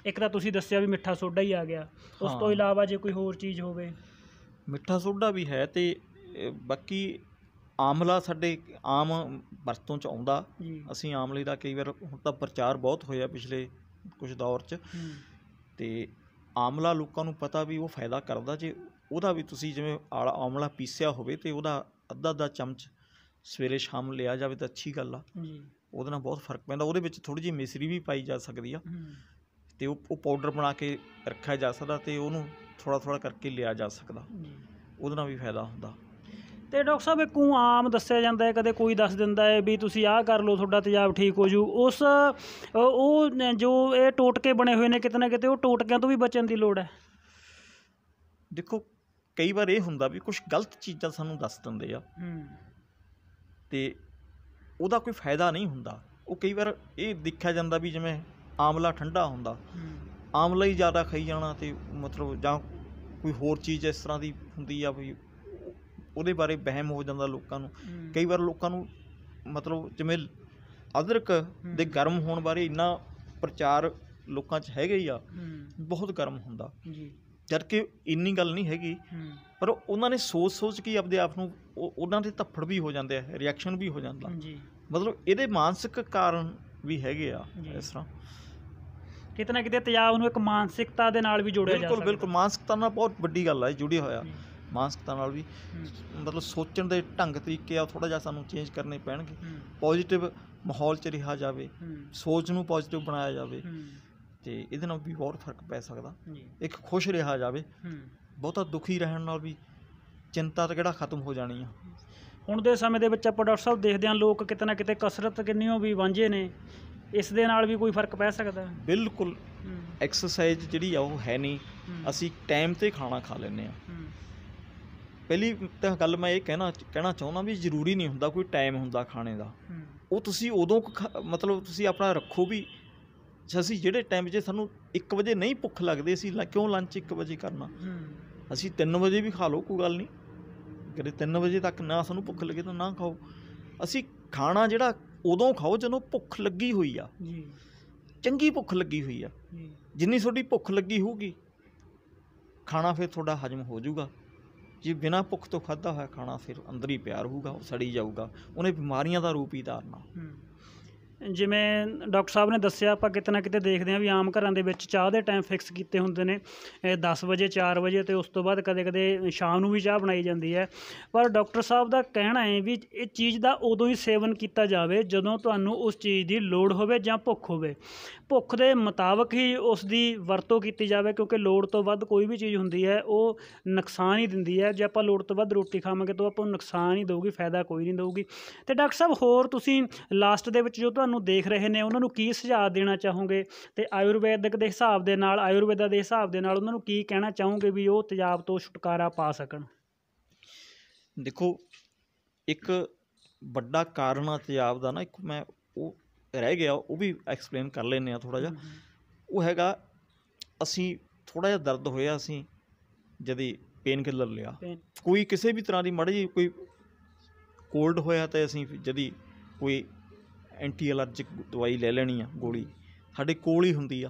ਇੱਕ ਤਾਂ ਤੁਸੀਂ ਦੱਸਿਆ ਵੀ ਮਿੱਠਾ ਸੋਡਾ ਹੀ ਆ ਗਿਆ ਉਸ ਤੋਂ ਇਲਾਵਾ ਜੇ ਕੋਈ ਹੋਰ ਚੀਜ਼ ਹੋਵੇ ਮਿੱਠਾ ਸੋਡਾ ਵੀ ਹੈ ਤੇ ਬਾਕੀ ਆਮਲਾ ਸਾਡੇ ਆਮ ਵਰਤੋਂ ਚ ਆਉਂਦਾ ਅਸੀਂ ਆਮਲੇ ਦਾ ਕਈ ਵਾਰ ਹੁਣ ਤਾਂ ਪ੍ਰਚਾਰ ਬਹੁਤ ਹੋਇਆ ਪਿਛਲੇ ਕੁਝ ਦੌਰ ਚ ਤੇ ਆਮਲਾ ਲੋਕਾਂ ਨੂੰ ਪਤਾ ਵੀ ਉਹ ਫਾਇਦਾ ਕਰਦਾ ਜੇ ਉਹਦਾ ਵੀ ਤੁਸੀਂ ਜਿਵੇਂ ਆਮਲਾ ਪੀਸਿਆ ਹੋਵੇ ਤੇ ਉਹਦਾ ਅੱਧਾ ਅੱਧਾ ਚਮਚ ਸਵੇਰੇ ਸ਼ਾਮ ਲਿਆ ਜਾਵੇ ਤਾਂ ਅੱਛੀ ਗੱਲ ਆ ਜੀ ਉਹਦੇ ਨਾਲ ਬਹੁਤ ਫਰਕ ਪੈਂਦਾ ਉਹਦੇ ਵਿੱਚ ਥੋੜੀ ਜਿਹੀ ਮਿਸਰੀ ਵੀ ਪਾਈ ਜਾ ਸਕਦੀ ਆ ਤੇ ਉਹ ਪਾਊਡਰ ਬਣਾ ਕੇ ਰੱਖਿਆ ਜਾ ਸਕਦਾ ਤੇ ਉਹਨੂੰ ਥੋੜਾ ਥੋੜਾ ਕਰਕੇ ਲਿਆ ਜਾ ਸਕਦਾ ਉਹਦੇ ਨਾਲ ਵੀ ਫਾਇਦਾ ਹੁੰਦਾ ਤੇ ਡਾਕਟਰ ਸਾਹਿਬ ਇੱਕ ਕੋ ਆਮ ਦੱਸਿਆ ਜਾਂਦਾ ਹੈ ਕਦੇ ਕੋਈ ਦੱਸ ਦਿੰਦਾ ਹੈ ਵੀ ਤੁਸੀਂ ਆਹ ਕਰ ਲਓ ਤੁਹਾਡਾ ਤੇਜ਼ਾਬ ਠੀਕ ਹੋ ਜੂ ਉਸ ਉਹ ਜੋ ਇਹ ਟੋਟਕੇ ਬਣੇ ਹੋਏ ਨੇ ਕਿਤੇ ਨਾ ਕਿਤੇ ਉਹ ਟੋਟਕਿਆਂ ਤੋਂ ਵੀ ਬਚਣ ਦੀ ਲੋੜ ਹੈ ਦੇਖੋ ਕਈ ਵਾਰ ਇਹ ਹੁੰਦਾ ਵੀ ਕੁਝ ਗਲਤ ਚੀਜ਼ਾਂ ਸਾਨੂੰ ਦੱਸ ਦਿੰਦੇ ਆ ਤੇ ਉਹਦਾ ਕੋਈ ਫਾਇਦਾ ਨਹੀਂ ਹੁੰਦਾ ਉਹ ਕਈ ਵਾਰ ਇਹ ਦੇਖਿਆ ਜਾਂਦਾ ਵੀ ਜਿਵੇਂ ਆਮਲਾ ਠੰਡਾ ਹੁੰਦਾ ਆਮਲਾ ਹੀ ਜ਼ਿਆਦਾ ਖਾਈ ਜਾਣਾ ਤੇ ਮਤਲਬ ਜਾਂ ਕੋਈ ਹੋਰ ਚੀਜ਼ ਇਸ ਤਰ੍ਹਾਂ ਦੀ ਹੁੰਦੀ ਆ ਵੀ ਉਹਦੇ ਬਾਰੇ ਵਹਿਮ ਹੋ ਜਾਂਦਾ ਲੋਕਾਂ ਨੂੰ ਕਈ ਵਾਰ ਲੋਕਾਂ ਨੂੰ ਮਤਲਬ ਜਿਵੇਂ ਅਦਰਕ ਦੇ ਗਰਮ ਹੋਣ ਬਾਰੇ ਇੰਨਾ ਪ੍ਰਚਾਰ ਲੋਕਾਂ 'ਚ ਹੈਗਾ ਹੀ ਆ ਬਹੁਤ ਗਰਮ ਹੁੰਦਾ ਜੀ ਜਦਕਿ ਇੰਨੀ ਗੱਲ ਨਹੀਂ ਹੈਗੀ ਪਰ ਉਹਨਾਂ ਨੇ ਸੋਚ-ਸੋਚ ਕੇ ਆਪਦੇ ਆਪ ਨੂੰ ਉਹਨਾਂ ਦੇ ਧੱਫੜ ਵੀ ਹੋ ਜਾਂਦੇ ਆ ਰਿਐਕਸ਼ਨ ਵੀ ਹੋ ਜਾਂਦਾ ਜੀ ਮਤਲਬ ਇਹਦੇ ਮਾਨਸਿਕ ਕਾਰਨ ਵੀ ਹੈਗੇ ਆ ਇਸ ਤਰ੍ਹਾਂ ਕਿਤਨਾ ਕਿਤੇ ਤੇਜ਼ਾਬ ਨੂੰ ਇੱਕ ਮਾਨਸਿਕਤਾ ਦੇ ਨਾਲ ਵੀ ਜੋੜਿਆ ਜਾ ਸਕਦਾ ਬਿਲਕੁਲ ਬਿਲਕੁਲ ਮਾਨਸਿਕਤਾ ਨਾਲ ਬਹੁਤ ਵੱਡੀ ਗੱਲ ਹੈ ਜੁੜੀ ਹੋਇਆ ਮਾਨਸਿਕਤਾ ਨਾਲ ਵੀ ਮਤਲਬ ਸੋਚਣ ਦੇ ਢੰਗ ਤਰੀਕੇ ਆ ਥੋੜਾ ਜਿਹਾ ਸਾਨੂੰ ਚੇਂਜ ਕਰਨੇ ਪੈਣਗੇ ਪੋਜ਼ਿਟਿਵ ਮਾਹੌਲ 'ਚ ਰਿਹਾ ਜਾਵੇ ਸੋਚ ਨੂੰ ਪੋਜ਼ਿਟਿਵ ਬਣਾਇਆ ਜਾਵੇ ਤੇ ਇਹਦੇ ਨਾਲ ਵੀ ਬਹੁਤ ਫਰਕ ਪੈ ਸਕਦਾ ਇੱਕ ਖੁਸ਼ ਰਿਹਾ ਜਾਵੇ ਬਹੁਤਾ ਦੁਖੀ ਰਹਿਣ ਨਾਲ ਵੀ ਚਿੰਤਾ ਤਾਂ ਕਿਹੜਾ ਖਤਮ ਹੋ ਜਾਣੀ ਆ ਹੁਣ ਦੇ ਸਮੇਂ ਦੇ ਵਿੱਚ ਆਪਾਂ ਡਾਕਟਰ ਸਾਹਿਬ ਦੇਖਦੇ ਆਂ ਲੋਕ ਕਿਤੇ ਨਾ ਕਿਤੇ ਕਸਰਤ ਕਿੰਨੀਓ ਵੀ ਵਾਂਝੇ ਨੇ ਇਸ ਦੇ ਨਾਲ ਵੀ ਕੋਈ ਫਰਕ ਪੈ ਸਕਦਾ ਬਿਲਕੁਲ ਐਕਸਰਸਾਈਜ਼ ਜਿਹੜੀ ਆ ਉਹ ਹੈ ਨਹੀਂ ਅਸੀਂ ਟਾਈਮ ਤੇ ਖਾਣਾ ਖਾ ਲੈਂਦੇ ਆ ਪਹਿਲੀ ਤਾਂ ਗੱਲ ਮੈਂ ਇਹ ਕਹਿਣਾ ਕਹਿਣਾ ਚਾਹੁੰਦਾ ਵੀ ਜ਼ਰੂਰੀ ਨਹੀਂ ਹੁੰਦਾ ਕੋਈ ਟਾਈਮ ਹੁੰਦਾ ਖਾਣੇ ਦਾ ਉਹ ਤੁਸੀਂ ਉਦੋਂ ਮਤਲਬ ਤੁਸੀਂ ਆਪਣਾ ਰੱਖੋ ਵੀ ਅਸੀਂ ਜਿਹੜੇ ਟਾਈਮ 'ਚ ਸਾਨੂੰ 1 ਵਜੇ ਨਹੀਂ ਭੁੱਖ ਲੱਗਦੀ ਸੀ ਕਿਉਂ ਲੰਚ 1 ਵਜੇ ਕਰਨਾ ਅਸੀਂ 3 ਵਜੇ ਵੀ ਖਾ ਲਓ ਕੋਈ ਗੱਲ ਨਹੀਂ ਕਦੇ 3 ਵਜੇ ਤੱਕ ਨਾ ਸਾਨੂੰ ਭੁੱਖ ਲੱਗੇ ਤਾਂ ਨਾ ਖਾਓ ਅਸੀਂ ਖਾਣਾ ਜਿਹੜਾ ਉਦੋਂ ਖਾਓ ਜਦੋਂ ਭੁੱਖ ਲੱਗੀ ਹੋਈ ਆ ਜੀ ਚੰਗੀ ਭੁੱਖ ਲੱਗੀ ਹੋਈ ਆ ਜਿੰਨੀ ਤੁਹਾਡੀ ਭੁੱਖ ਲੱਗੀ ਹੋਊਗੀ ਖਾਣਾ ਫਿਰ ਤੁਹਾਡਾ ਹਜਮ ਹੋ ਜਾਊਗਾ ਜੇ ਬਿਨਾ ਭੁੱਖ ਤੋਂ ਖਾਦਾ ਹੋਇਆ ਖਾਣਾ ਸਿਰ ਅੰਦਰ ਹੀ ਪਿਆ ਰਹੂਗਾ ਉਹ ਸੜੀ ਜਾਊਗਾ ਉਹਨੇ ਬਿਮਾਰੀਆਂ ਦਾ ਰੂਪ ਹੀ ਧਾਰਨਾ ਜਿਵੇਂ ਡਾਕਟਰ ਸਾਹਿਬ ਨੇ ਦੱਸਿਆ ਆਪਾਂ ਕਿਤੇ ਨਾ ਕਿਤੇ ਦੇਖਦੇ ਆਂ ਵੀ ਆਮ ਘਰਾਂ ਦੇ ਵਿੱਚ ਚਾਹ ਦੇ ਟਾਈਮ ਫਿਕਸ ਕੀਤੇ ਹੁੰਦੇ ਨੇ 10 ਵਜੇ 4 ਵਜੇ ਤੇ ਉਸ ਤੋਂ ਬਾਅਦ ਕਦੇ ਕਦੇ ਸ਼ਾਮ ਨੂੰ ਵੀ ਚਾਹ ਬਣਾਈ ਜਾਂਦੀ ਹੈ ਪਰ ਡਾਕਟਰ ਸਾਹਿਬ ਦਾ ਕਹਿਣਾ ਹੈ ਵੀ ਇਹ ਚੀਜ਼ ਦਾ ਉਦੋਂ ਹੀ ਸੇਵਨ ਕੀਤਾ ਜਾਵੇ ਜਦੋਂ ਤੁਹਾਨੂੰ ਉਸ ਚੀਜ਼ ਦੀ ਲੋੜ ਹੋਵੇ ਜਾਂ ਭੁੱਖ ਹੋਵੇ ਭੁੱਖ ਦੇ ਮੁਤਾਬਕ ਹੀ ਉਸ ਦੀ ਵਰਤੋਂ ਕੀਤੀ ਜਾਵੇ ਕਿਉਂਕਿ ਲੋੜ ਤੋਂ ਵੱਧ ਕੋਈ ਵੀ ਚੀਜ਼ ਹੁੰਦੀ ਹੈ ਉਹ ਨੁਕਸਾਨ ਹੀ ਦਿੰਦੀ ਹੈ ਜੇ ਆਪਾਂ ਲੋੜ ਤੋਂ ਵੱਧ ਰੋਟੀ ਖਾਵਾਂਗੇ ਤਾਂ ਆਪਾਂ ਨੂੰ ਨੁਕਸਾਨ ਹੀ ਦੇਊਗੀ ਫਾਇਦਾ ਕੋਈ ਨਹੀਂ ਦੇਊਗੀ ਤੇ ਡਾਕਟਰ ਸਾਹਿਬ ਹੋਰ ਤੁਸੀਂ ਲਾਸਟ ਦੇ ਵਿੱਚ ਜੋ ਤੁਹਾਨੂੰ ਨੂੰ ਦੇਖ ਰਹੇ ਨੇ ਉਹਨਾਂ ਨੂੰ ਕੀ ਸੁਝਾਅ ਦੇਣਾ ਚਾਹੋਗੇ ਤੇ ਆਯੁਰਵੈਦਿਕ ਦੇ ਹਿਸਾਬ ਦੇ ਨਾਲ ਆਯੁਰਵੇਦਾ ਦੇ ਹਿਸਾਬ ਦੇ ਨਾਲ ਉਹਨਾਂ ਨੂੰ ਕੀ ਕਹਿਣਾ ਚਾਹੋਗੇ ਵੀ ਉਹ ਤੇਜ਼ਾਬ ਤੋਂ ਛੁਟਕਾਰਾ ਪਾ ਸਕਣ ਦੇਖੋ ਇੱਕ ਵੱਡਾ ਕਾਰਨ ਆ ਤੇਜ਼ਾਬ ਦਾ ਨਾ ਇੱਕ ਮੈਂ ਉਹ ਰਹਿ ਗਿਆ ਉਹ ਵੀ ਐਕਸਪਲੇਨ ਕਰ ਲੈਨੇ ਆ ਥੋੜਾ ਜਿਹਾ ਉਹ ਹੈਗਾ ਅਸੀਂ ਥੋੜਾ ਜਿਹਾ ਦਰਦ ਹੋਇਆ ਅਸੀਂ ਜਦੀ ਪੇਨ ਕਿਲਰ ਲਿਆ ਕੋਈ ਕਿਸੇ ਵੀ ਤਰ੍ਹਾਂ ਦੀ ਮੜੀ ਕੋਈ ਕੋਲਡ ਹੋਇਆ ਤਾਂ ਅਸੀਂ ਜਦੀ ਕੋਈ ਐਂਟੀ ਅਲਰਜਿਕ ਦਵਾਈ ਲੈ ਲੈਣੀ ਆ ਗੋਲੀ ਸਾਡੇ ਕੋਲ ਹੀ ਹੁੰਦੀ ਆ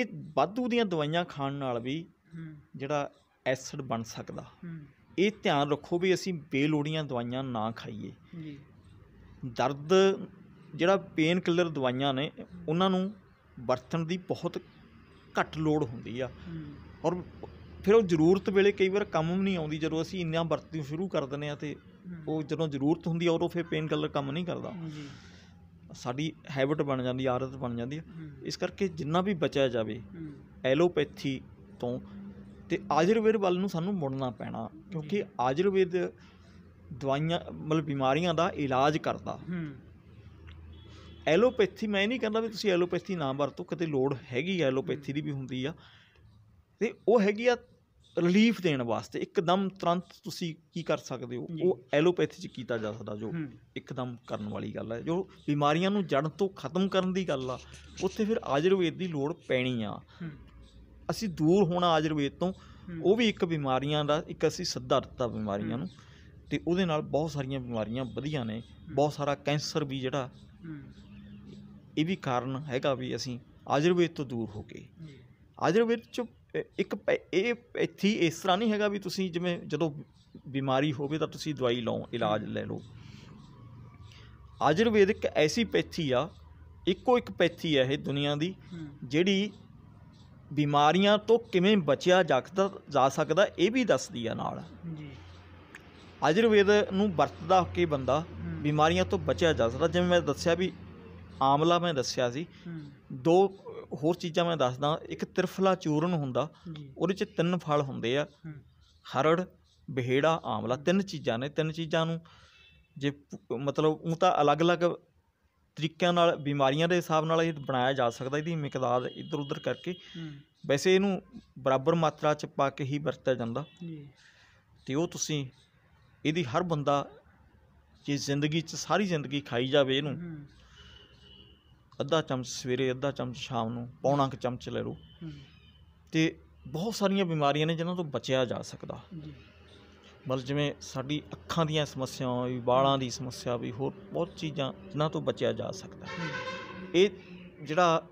ਇਹ ਵਾਧੂ ਦੀਆਂ ਦਵਾਈਆਂ ਖਾਣ ਨਾਲ ਵੀ ਜਿਹੜਾ ਐਸਿਡ ਬਣ ਸਕਦਾ ਇਹ ਧਿਆਨ ਰੱਖੋ ਵੀ ਅਸੀਂ ਬੇਲੋੜੀਆਂ ਦਵਾਈਆਂ ਨਾ ਖਾਈਏ ਜੀ ਦਰਦ ਜਿਹੜਾ ਪੇਨ ਕਿਲਰ ਦਵਾਈਆਂ ਨੇ ਉਹਨਾਂ ਨੂੰ ਵਰਤਣ ਦੀ ਬਹੁਤ ਘੱਟ ਲੋੜ ਹੁੰਦੀ ਆ ਔਰ ਫਿਰ ਉਹ ਜ਼ਰੂਰਤ ਵੇਲੇ ਕਈ ਵਾਰ ਕੰਮ ਵੀ ਨਹੀਂ ਆਉਂਦੀ ਜਦੋਂ ਅਸੀਂ ਇੰਨਾ ਵਰਤਣੀ ਸ਼ੁਰੂ ਕਰ ਦਿੰਦੇ ਆ ਤੇ ਉਹ ਜਦੋਂ ਜ਼ਰੂਰਤ ਹੁੰਦੀ ਆ ਉਦੋਂ ਫਿਰ ਪੇਨ ਕਿਲਰ ਕੰਮ ਨਹੀਂ ਕਰਦਾ ਸਾਡੀ ਹੈਬਿਟ ਬਣ ਜਾਂਦੀ ਆਦਤ ਬਣ ਜਾਂਦੀ ਹੈ ਇਸ ਕਰਕੇ ਜਿੰਨਾ ਵੀ ਬਚਿਆ ਜਾਵੇ ਐਲੋਪੈਥੀ ਤੋਂ ਤੇ ਆਯੁਰਵੇਦ ਵੱਲ ਨੂੰ ਸਾਨੂੰ ਮੁੜਨਾ ਪੈਣਾ ਕਿਉਂਕਿ ਆਯੁਰਵੇਦ ਦਵਾਈਆਂ ਮਤਲਬ ਬਿਮਾਰੀਆਂ ਦਾ ਇਲਾਜ ਕਰਦਾ ਐਲੋਪੈਥੀ ਮੈਂ ਨਹੀਂ ਕਹਿੰਦਾ ਵੀ ਤੁਸੀਂ ਐਲੋਪੈਥੀ ਨਾ ਵਰਤੋ ਕਿਤੇ ਲੋੜ ਹੈਗੀ ਐਲੋਪੈਥੀ ਦੀ ਵੀ ਹੁੰਦੀ ਆ ਤੇ ਉਹ ਹੈਗੀ ਆ ਰਿਲੀਫ ਦੇਣ ਵਾਸਤੇ ਇੱਕਦਮ ਤੁਰੰਤ ਤੁਸੀਂ ਕੀ ਕਰ ਸਕਦੇ ਹੋ ਉਹ ਐਲੋਪੈਥੀ ਚ ਕੀਤਾ ਜਾ ਸਕਦਾ ਜੋ ਇੱਕਦਮ ਕਰਨ ਵਾਲੀ ਗੱਲ ਹੈ ਜੋ ਬਿਮਾਰੀਆਂ ਨੂੰ ਜੜ ਤੋਂ ਖਤਮ ਕਰਨ ਦੀ ਗੱਲ ਆ ਉੱਥੇ ਫਿਰ ਆਯੁਰਵੇਦ ਦੀ ਲੋੜ ਪੈਣੀ ਆ ਅਸੀਂ ਦੂਰ ਹੋਣਾ ਆਯੁਰਵੇਦ ਤੋਂ ਉਹ ਵੀ ਇੱਕ ਬਿਮਾਰੀਆਂ ਦਾ ਇੱਕ ਅਸੀਂ ਸੱਦਾ ਦਿੱਤਾ ਬਿਮਾਰੀਆਂ ਨੂੰ ਤੇ ਉਹਦੇ ਨਾਲ ਬਹੁਤ ਸਾਰੀਆਂ ਬਿਮਾਰੀਆਂ ਵਧੀਆਂ ਨੇ ਬਹੁਤ ਸਾਰਾ ਕੈਂਸਰ ਵੀ ਜਿਹੜਾ ਇਹ ਵੀ ਕਾਰਨ ਹੈਗਾ ਵੀ ਅਸੀਂ ਆਯੁਰਵੇਦ ਤੋਂ ਦੂਰ ਹੋ ਗਏ ਆਯੁਰਵੇਦ ਚ ਇੱਕ ਇਹ ਇੱਥੇ ਇਸ ਤਰ੍ਹਾਂ ਨਹੀਂ ਹੈਗਾ ਵੀ ਤੁਸੀਂ ਜਿਵੇਂ ਜਦੋਂ ਬਿਮਾਰੀ ਹੋਵੇ ਤਾਂ ਤੁਸੀਂ ਦਵਾਈ ਲਓ ਇਲਾਜ ਲੈ ਲਓ ਆਯੁਰਵੇਦਿਕ ਐਸੀ ਪੈਥੀ ਆ ਇੱਕੋ ਇੱਕ ਪੈਥੀ ਹੈ ਇਹ ਦੁਨੀਆ ਦੀ ਜਿਹੜੀ ਬਿਮਾਰੀਆਂ ਤੋਂ ਕਿਵੇਂ ਬਚਿਆ ਜਾਖਦਾ ਜਾ ਸਕਦਾ ਇਹ ਵੀ ਦੱਸਦੀ ਆ ਨਾਲ ਜੀ ਆਯੁਰਵੇਦ ਨੂੰ ਵਰਤਦਾ ਕੇ ਬੰਦਾ ਬਿਮਾਰੀਆਂ ਤੋਂ ਬਚਿਆ ਜਾ ਸਕਦਾ ਜਿਵੇਂ ਮੈਂ ਦੱਸਿਆ ਵੀ ਆਮਲਾ ਮੈਂ ਦੱਸਿਆ ਸੀ ਦੋ ਹੋਰ ਚੀਜ਼ਾਂ ਮੈਂ ਦੱਸਦਾ ਇੱਕ ਤਿਰਫਲਾ ਚੂਰਨ ਹੁੰਦਾ ਉਹਦੇ ਚ ਤਿੰਨ ਫਲ ਹੁੰਦੇ ਆ ਹਰੜ ਬਿਹੜਾ ਆਮਲਾ ਤਿੰਨ ਚੀਜ਼ਾਂ ਨੇ ਤਿੰਨ ਚੀਜ਼ਾਂ ਨੂੰ ਜੇ ਮਤਲਬ ਉਹ ਤਾਂ ਅਲੱਗ-ਅਲੱਗ ਤਰੀਕਿਆਂ ਨਾਲ ਬਿਮਾਰੀਆਂ ਦੇ ਹਿਸਾਬ ਨਾਲ ਇਹ ਬਣਾਇਆ ਜਾ ਸਕਦਾ ਇਹਦੀ ਮਿਕਦਾਰ ਇੱਧਰ ਉੱਧਰ ਕਰਕੇ ਵੈਸੇ ਇਹਨੂੰ ਬਰਾਬਰ ਮਾਤਰਾ ਚ ਪਾ ਕੇ ਹੀ ਵਰਤਿਆ ਜਾਂਦਾ ਜੀ ਤੇ ਉਹ ਤੁਸੀਂ ਇਹਦੀ ਹਰ ਬੰਦਾ ਜੇ ਜ਼ਿੰਦਗੀ ਚ ਸਾਰੀ ਜ਼ਿੰਦਗੀ ਖਾਈ ਜਾਵੇ ਇਹਨੂੰ ਅੱਧਾ ਚਮਚ ਸਵੇਰੇ ਅੱਧਾ ਚਮਚ ਸ਼ਾਮ ਨੂੰ ਪੌਣਾ ਕ ਚਮਚ ਲੈ ਲਓ ਤੇ ਬਹੁਤ ਸਾਰੀਆਂ ਬਿਮਾਰੀਆਂ ਨੇ ਜਿਨ੍ਹਾਂ ਤੋਂ ਬਚਿਆ ਜਾ ਸਕਦਾ ਮਤਲਬ ਜਿਵੇਂ ਸਾਡੀ ਅੱਖਾਂ ਦੀਆਂ ਸਮੱਸਿਆਵਾਂ ਵੀ ਵਾਲਾਂ ਦੀ ਸਮੱਸਿਆ ਵੀ ਹੋਰ ਬਹੁਤ ਚੀਜ਼ਾਂ ਜਿਨ੍ਹਾਂ ਤੋਂ ਬਚਿਆ ਜਾ ਸਕਦਾ ਇਹ ਜਿਹੜਾ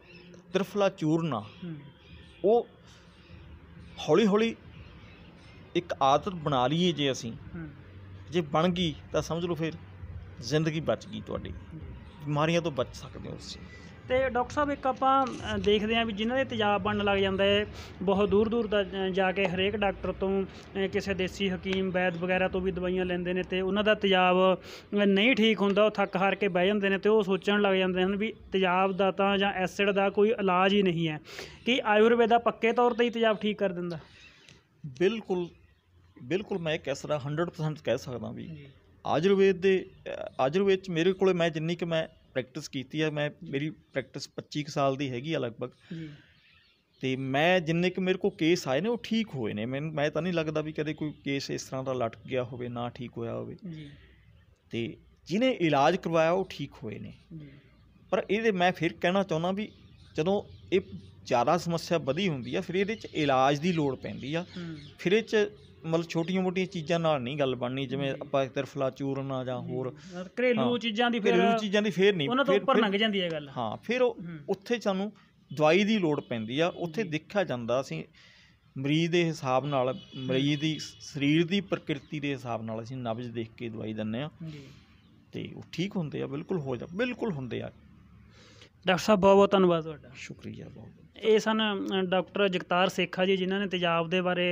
ਤ੍ਰਿਫਲਾ ਚੂਰਨਾ ਉਹ ਹੌਲੀ ਹੌਲੀ ਇੱਕ ਆਦਤ ਬਣਾ ਲਈਏ ਜੇ ਅਸੀਂ ਜੇ ਬਣ ਗਈ ਤਾਂ ਸਮਝ ਲਓ ਫਿਰ ਜ਼ਿੰਦਗੀ ਬਚ ਗਈ ਤੁਹਾਡੀ ਬਿਮਾਰੀਆਂ ਤੋਂ ਬਚ ਸਕਦੇ ਹੋ ਤੁਸੀਂ ਤੇ ਡਾਕਟਰ ਸਾਹਿਬ ਇੱਕ ਆਪਾਂ ਦੇਖਦੇ ਹਾਂ ਵੀ ਜਿਨ੍ਹਾਂ ਦੇ ਤੇਜ਼ਾਬ ਬਣਨ ਲੱਗ ਜਾਂਦਾ ਹੈ ਬਹੁਤ ਦੂਰ ਦੂਰ ਦਾ ਜਾ ਕੇ ਹਰੇਕ ਡਾਕਟਰ ਤੋਂ ਕਿਸੇ ਦੇਸੀ ਹਕੀਮ ਵੈਦ ਵਗੈਰਾ ਤੋਂ ਵੀ ਦਵਾਈਆਂ ਲੈਂਦੇ ਨੇ ਤੇ ਉਹਨਾਂ ਦਾ ਤੇਜ਼ਾਬ ਨਹੀਂ ਠੀਕ ਹੁੰਦਾ ਉਹ ਥੱਕ ਹਾਰ ਕੇ ਬਹਿ ਜਾਂਦੇ ਨੇ ਤੇ ਉਹ ਸੋਚਣ ਲੱਗ ਜਾਂਦੇ ਹਨ ਵੀ ਤੇਜ਼ਾਬ ਦਾ ਤਾਂ ਜਾਂ ਐਸਿਡ ਦਾ ਕੋਈ ਇਲਾਜ ਹੀ ਨਹੀਂ ਹੈ ਕਿ ਆਯੁਰਵੇਦਾ ਪੱਕੇ ਤੌਰ ਤੇ ਹੀ ਤੇਜ਼ਾਬ ਠੀਕ ਕਰ ਦਿੰਦਾ ਬਿਲਕੁਲ ਬਿਲਕੁਲ ਮੈਂ ਇੱਕ ਇਸ 100% ਕਹਿ ਸਕਦਾ ਵੀ ਆਯੁਰਵੇਦ ਦੇ ਆਯੁਰਵੇਦ ਚ ਮੇਰੇ ਕੋਲੇ ਮੈਂ ਜਿੰਨੀ ਕਿ ਮੈਂ ਪ੍ਰੈਕਟਿਸ ਕੀਤੀ ਹੈ ਮੈਂ ਮੇਰੀ ਪ੍ਰੈਕਟਿਸ 25 ਸਾਲ ਦੀ ਹੈਗੀ ਆ ਲਗਭਗ ਜੀ ਤੇ ਮੈਂ ਜਿੰਨੇ ਕਿ ਮੇਰੇ ਕੋ ਕੇਸ ਆਏ ਨੇ ਉਹ ਠੀਕ ਹੋਏ ਨੇ ਮੈਨੂੰ ਮੈਂ ਤਾਂ ਨਹੀਂ ਲੱਗਦਾ ਵੀ ਕਦੇ ਕੋਈ ਕੇਸ ਇਸ ਤਰ੍ਹਾਂ ਦਾ ਲਟਕ ਗਿਆ ਹੋਵੇ ਨਾ ਠੀਕ ਹੋਇਆ ਹੋਵੇ ਜੀ ਤੇ ਜਿਨੇ ਇਲਾਜ ਕਰਵਾਇਆ ਉਹ ਠੀਕ ਹੋਏ ਨੇ ਪਰ ਇਹਦੇ ਮੈਂ ਫਿਰ ਕਹਿਣਾ ਚਾਹੁੰਦਾ ਵੀ ਜਦੋਂ ਇਹ ਜ਼ਿਆਦਾ ਸਮੱਸਿਆ ਵਧੀ ਹੁੰਦੀ ਆ ਫਿਰ ਇਹਦੇ ਚ ਇਲਾਜ ਦੀ ਲੋੜ ਪੈਂਦੀ ਆ ਫਿਰ ਇਹ ਚ ਮਤਲਬ ਛੋਟੀਆਂ ਮੋਟੀਆਂ ਚੀਜ਼ਾਂ ਨਾਲ ਨਹੀਂ ਗੱਲ ਬਣਨੀ ਜਿਵੇਂ ਆਪਾਂ ਤਰਫਲਾ ਚੂਰਨਾ ਜਾਂ ਹੋਰ ਘਰੇਲੂ ਚੀਜ਼ਾਂ ਦੀ ਫਿਰ ਘਰੇਲੂ ਚੀਜ਼ਾਂ ਦੀ ਫੇਰ ਨਹੀਂ ਉਹਨਾਂ ਤੋਂ ਉੱਪਰ ਲੰਘ ਜਾਂਦੀ ਹੈ ਗੱਲ ਹਾਂ ਫਿਰ ਉੱਥੇ ਸਾਨੂੰ ਦਵਾਈ ਦੀ ਲੋੜ ਪੈਂਦੀ ਆ ਉੱਥੇ ਦੇਖਿਆ ਜਾਂਦਾ ਅਸੀਂ ਮਰੀਜ਼ ਦੇ ਹਿਸਾਬ ਨਾਲ ਮਰੀਜ਼ ਦੀ ਸਰੀਰ ਦੀ ਪ੍ਰਕਿਰਤੀ ਦੇ ਹਿਸਾਬ ਨਾਲ ਅਸੀਂ ਨਬਜ਼ ਦੇਖ ਕੇ ਦਵਾਈ ਦਿੰਨੇ ਆ ਜੀ ਤੇ ਉਹ ਠੀਕ ਹੁੰਦੇ ਆ ਬਿਲਕੁਲ ਹੋ ਜਾ ਬਿਲਕੁਲ ਹੁੰਦੇ ਆ ਡਾਕਟਰ ਸਾਹਿਬ ਬਹੁਤ ਬਹੁਤ ਧੰਨਵਾਦ ਤੁਹਾਡਾ ਸ਼ੁਕਰੀਆ ਬਹੁਤ ਇਹ ਸਨ ਡਾਕਟਰ ਜਗਤਾਰ ਸੇਖਾ ਜੀ ਜਿਨ੍ਹਾਂ ਨੇ ਤੇਜ਼ਾਬ ਦੇ ਬਾਰੇ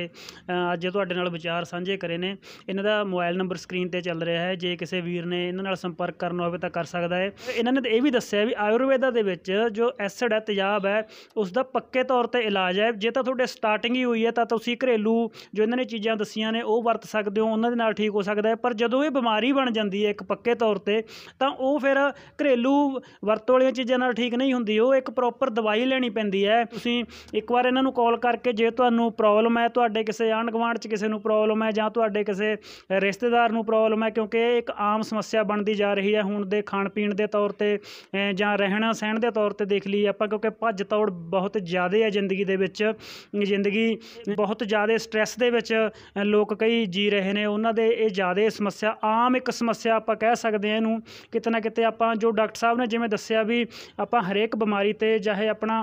ਅੱਜ ਤੁਹਾਡੇ ਨਾਲ ਵਿਚਾਰ ਸਾਂਝੇ ਕਰੇ ਨੇ ਇਹਨਾਂ ਦਾ ਮੋਬਾਈਲ ਨੰਬਰ ਸਕਰੀਨ ਤੇ ਚੱਲ ਰਿਹਾ ਹੈ ਜੇ ਕਿਸੇ ਵੀਰ ਨੇ ਇਹਨਾਂ ਨਾਲ ਸੰਪਰਕ ਕਰਨਾ ਹੋਵੇ ਤਾਂ ਕਰ ਸਕਦਾ ਹੈ ਇਹਨਾਂ ਨੇ ਇਹ ਵੀ ਦੱਸਿਆ ਵੀ ਆਯੁਰਵੇਦਾ ਦੇ ਵਿੱਚ ਜੋ ਐਸਿਡ ਹੈ ਤੇਜ਼ਾਬ ਹੈ ਉਸ ਦਾ ਪੱਕੇ ਤੌਰ ਤੇ ਇਲਾਜ ਹੈ ਜੇ ਤਾਂ ਤੁਹਾਡੇ ਸਟਾਰਟਿੰਗ ਹੀ ਹੋਈ ਹੈ ਤਾਂ ਤੁਸੀਂ ਘਰੇਲੂ ਜੋ ਇਹਨਾਂ ਨੇ ਚੀਜ਼ਾਂ ਦੱਸੀਆਂ ਨੇ ਉਹ ਵਰਤ ਸਕਦੇ ਹੋ ਉਹਨਾਂ ਦੇ ਨਾਲ ਠੀਕ ਹੋ ਸਕਦਾ ਹੈ ਪਰ ਜਦੋਂ ਇਹ ਬਿਮਾਰੀ ਬਣ ਜਾਂਦੀ ਹੈ ਇੱਕ ਪੱਕੇ ਤੌਰ ਤੇ ਤਾਂ ਉਹ ਫਿਰ ਘਰੇਲੂ ਵਰਤੋਂ ਵਾਲੀਆਂ ਚੀਜ਼ਾਂ ਨਾਲ ਠੀਕ ਨਹੀਂ ਹੁੰਦੀ ਉਹ ਇੱਕ ਪ੍ਰੋਪਰ ਦਵਾਈ ਲੈਣੀ ਪੈਂਦੀ ਹੈ ਹੈ ਤੁਸੀਂ ਇੱਕ ਵਾਰ ਇਹਨਾਂ ਨੂੰ ਕਾਲ ਕਰਕੇ ਜੇ ਤੁਹਾਨੂੰ ਪ੍ਰੋਬਲਮ ਹੈ ਤੁਹਾਡੇ ਕਿਸੇ ਆਂਢ ਗਵਾਂਢ 'ਚ ਕਿਸੇ ਨੂੰ ਪ੍ਰੋਬਲਮ ਹੈ ਜਾਂ ਤੁਹਾਡੇ ਕਿਸੇ ਰਿਸ਼ਤੇਦਾਰ ਨੂੰ ਪ੍ਰੋਬਲਮ ਹੈ ਕਿਉਂਕਿ ਇਹ ਇੱਕ ਆਮ ਸਮੱਸਿਆ ਬਣਦੀ ਜਾ ਰਹੀ ਹੈ ਹੁਣ ਦੇ ਖਾਣ ਪੀਣ ਦੇ ਤੌਰ ਤੇ ਜਾਂ ਰਹਿਣਾ ਸਹਿਣ ਦੇ ਤੌਰ ਤੇ ਦੇਖ ਲਈ ਆਪਾਂ ਕਿਉਂਕਿ ਭੱਜ ਤੌੜ ਬਹੁਤ ਜ਼ਿਆਦਾ ਹੈ ਜ਼ਿੰਦਗੀ ਦੇ ਵਿੱਚ ਜ਼ਿੰਦਗੀ ਬਹੁਤ ਜ਼ਿਆਦਾ ਸਟ੍ਰੈਸ ਦੇ ਵਿੱਚ ਲੋਕ ਕਈ ਜੀ ਰਹੇ ਨੇ ਉਹਨਾਂ ਦੇ ਇਹ ਜ਼ਿਆਦਾ ਸਮੱਸਿਆ ਆਮ ਇੱਕ ਸਮੱਸਿਆ ਆਪਾਂ ਕਹਿ ਸਕਦੇ ਹਾਂ ਇਹਨੂੰ ਕਿਤਨਾ ਕਿਤੇ ਆਪਾਂ ਜੋ ਡਾਕਟਰ ਸਾਹਿਬ ਨੇ ਜਿਵੇਂ ਦੱਸਿਆ ਵੀ ਆਪਾਂ ਹਰੇਕ ਬਿਮਾਰੀ ਤੇ ਚਾਹੇ ਆਪਣਾ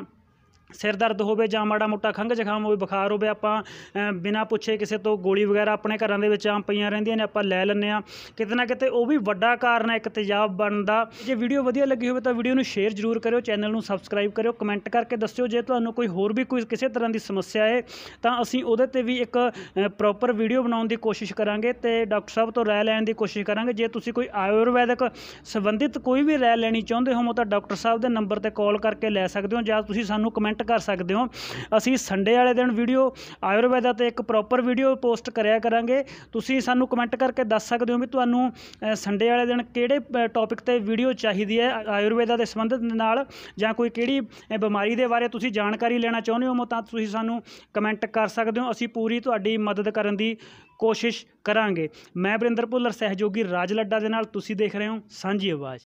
ਸਿਰ ਦਰਦ ਹੋਵੇ ਜਾਂ ਮਾੜਾ ਮੋਟਾ ਖੰਘ ਜ਼ੁਕਾਮ ਹੋਵੇ ਬੁਖਾਰ ਹੋਵੇ ਆਪਾਂ ਬਿਨਾਂ ਪੁੱਛੇ ਕਿਸੇ ਤੋਂ ਗੋਲੀ ਵਗੈਰਾ ਆਪਣੇ ਘਰਾਂ ਦੇ ਵਿੱਚ ਆਮ ਪਈਆਂ ਰਹਿੰਦੀਆਂ ਨੇ ਆਪਾਂ ਲੈ ਲੈਂਦੇ ਆ ਕਿਤੇ ਨਾ ਕਿਤੇ ਉਹ ਵੀ ਵੱਡਾ ਕਾਰਨ ਹੈ ਇੱਕ ਤੇਜ਼ਾਬ ਬਣਨ ਦਾ ਜੇ ਵੀਡੀਓ ਵਧੀਆ ਲੱਗੀ ਹੋਵੇ ਤਾਂ ਵੀਡੀਓ ਨੂੰ ਸ਼ੇਅਰ ਜ਼ਰੂਰ ਕਰਿਓ ਚੈਨਲ ਨੂੰ ਸਬਸਕ੍ਰਾਈਬ ਕਰਿਓ ਕਮੈਂਟ ਕਰਕੇ ਦੱਸਿਓ ਜੇ ਤੁਹਾਨੂੰ ਕੋਈ ਹੋਰ ਵੀ ਕੋਈ ਕਿਸੇ ਤਰ੍ਹਾਂ ਦੀ ਸਮੱਸਿਆ ਹੈ ਤਾਂ ਅਸੀਂ ਉਹਦੇ ਤੇ ਵੀ ਇੱਕ ਪ੍ਰੋਪਰ ਵੀਡੀਓ ਬਣਾਉਣ ਦੀ ਕੋਸ਼ਿਸ਼ ਕਰਾਂਗੇ ਤੇ ਡਾਕਟਰ ਸਾਹਿਬ ਤੋਂ ਰਾਏ ਲੈਣ ਦੀ ਕੋਸ਼ਿਸ਼ ਕਰਾਂਗੇ ਜੇ ਤੁਸੀਂ ਕੋਈ ਆਯੁਰਵੈਦਿਕ ਸੰਬੰਧਿਤ ਕੋਈ ਵੀ ਰਾਏ ਲੈਣੀ ਚਾਹੁੰਦੇ ਹੋ ਤਾਂ ਡਾਕਟਰ ਸਾਹਿਬ ਦੇ ਨੰਬਰ ਤੇ ਕਾਲ ਕਰਕੇ ਲੈ ਸਕਦੇ ਹੋ ਜਾਂ ਤੁਸੀਂ ਸਾਨੂੰ ਕਮੈਂਟ ਕਮੈਂਟ ਕਰ ਸਕਦੇ ਹੋ ਅਸੀਂ ਸੰਡੇ ਵਾਲੇ ਦਿਨ ਵੀਡੀਓ ਆਯੁਰਵੇਦਾ ਤੇ ਇੱਕ ਪ੍ਰੋਪਰ ਵੀਡੀਓ ਪੋਸਟ ਕਰਿਆ ਕਰਾਂਗੇ ਤੁਸੀਂ ਸਾਨੂੰ ਕਮੈਂਟ ਕਰਕੇ ਦੱਸ ਸਕਦੇ ਹੋ ਵੀ ਤੁਹਾਨੂੰ ਸੰਡੇ ਵਾਲੇ ਦਿਨ ਕਿਹੜੇ ਟੌਪਿਕ ਤੇ ਵੀਡੀਓ ਚਾਹੀਦੀ ਹੈ ਆਯੁਰਵੇਦਾ ਦੇ ਸੰਬੰਧਿਤ ਨਾਲ ਜਾਂ ਕੋਈ ਕਿਹੜੀ ਬਿਮਾਰੀ ਦੇ ਬਾਰੇ ਤੁਸੀਂ ਜਾਣਕਾਰੀ ਲੈਣਾ ਚਾਹੁੰਦੇ ਹੋ ਤਾਂ ਤੁਸੀਂ ਸਾਨੂੰ ਕਮੈਂਟ ਕਰ ਸਕਦੇ ਹੋ ਅਸੀਂ ਪੂਰੀ ਤੁਹਾਡੀ ਮਦਦ ਕਰਨ ਦੀ ਕੋਸ਼ਿਸ਼ ਕਰਾਂਗੇ ਮੈਂ ਬਰਿੰਦਰ ਭੁੱਲਰ ਸਹਿਯੋਗੀ ਰਾਜ ਲੱਡਾ ਦੇ ਨਾਲ ਤੁਸੀਂ ਦੇਖ ਰਹੇ ਹੋ ਸਾਂਝੀ ਆਵਾਜ਼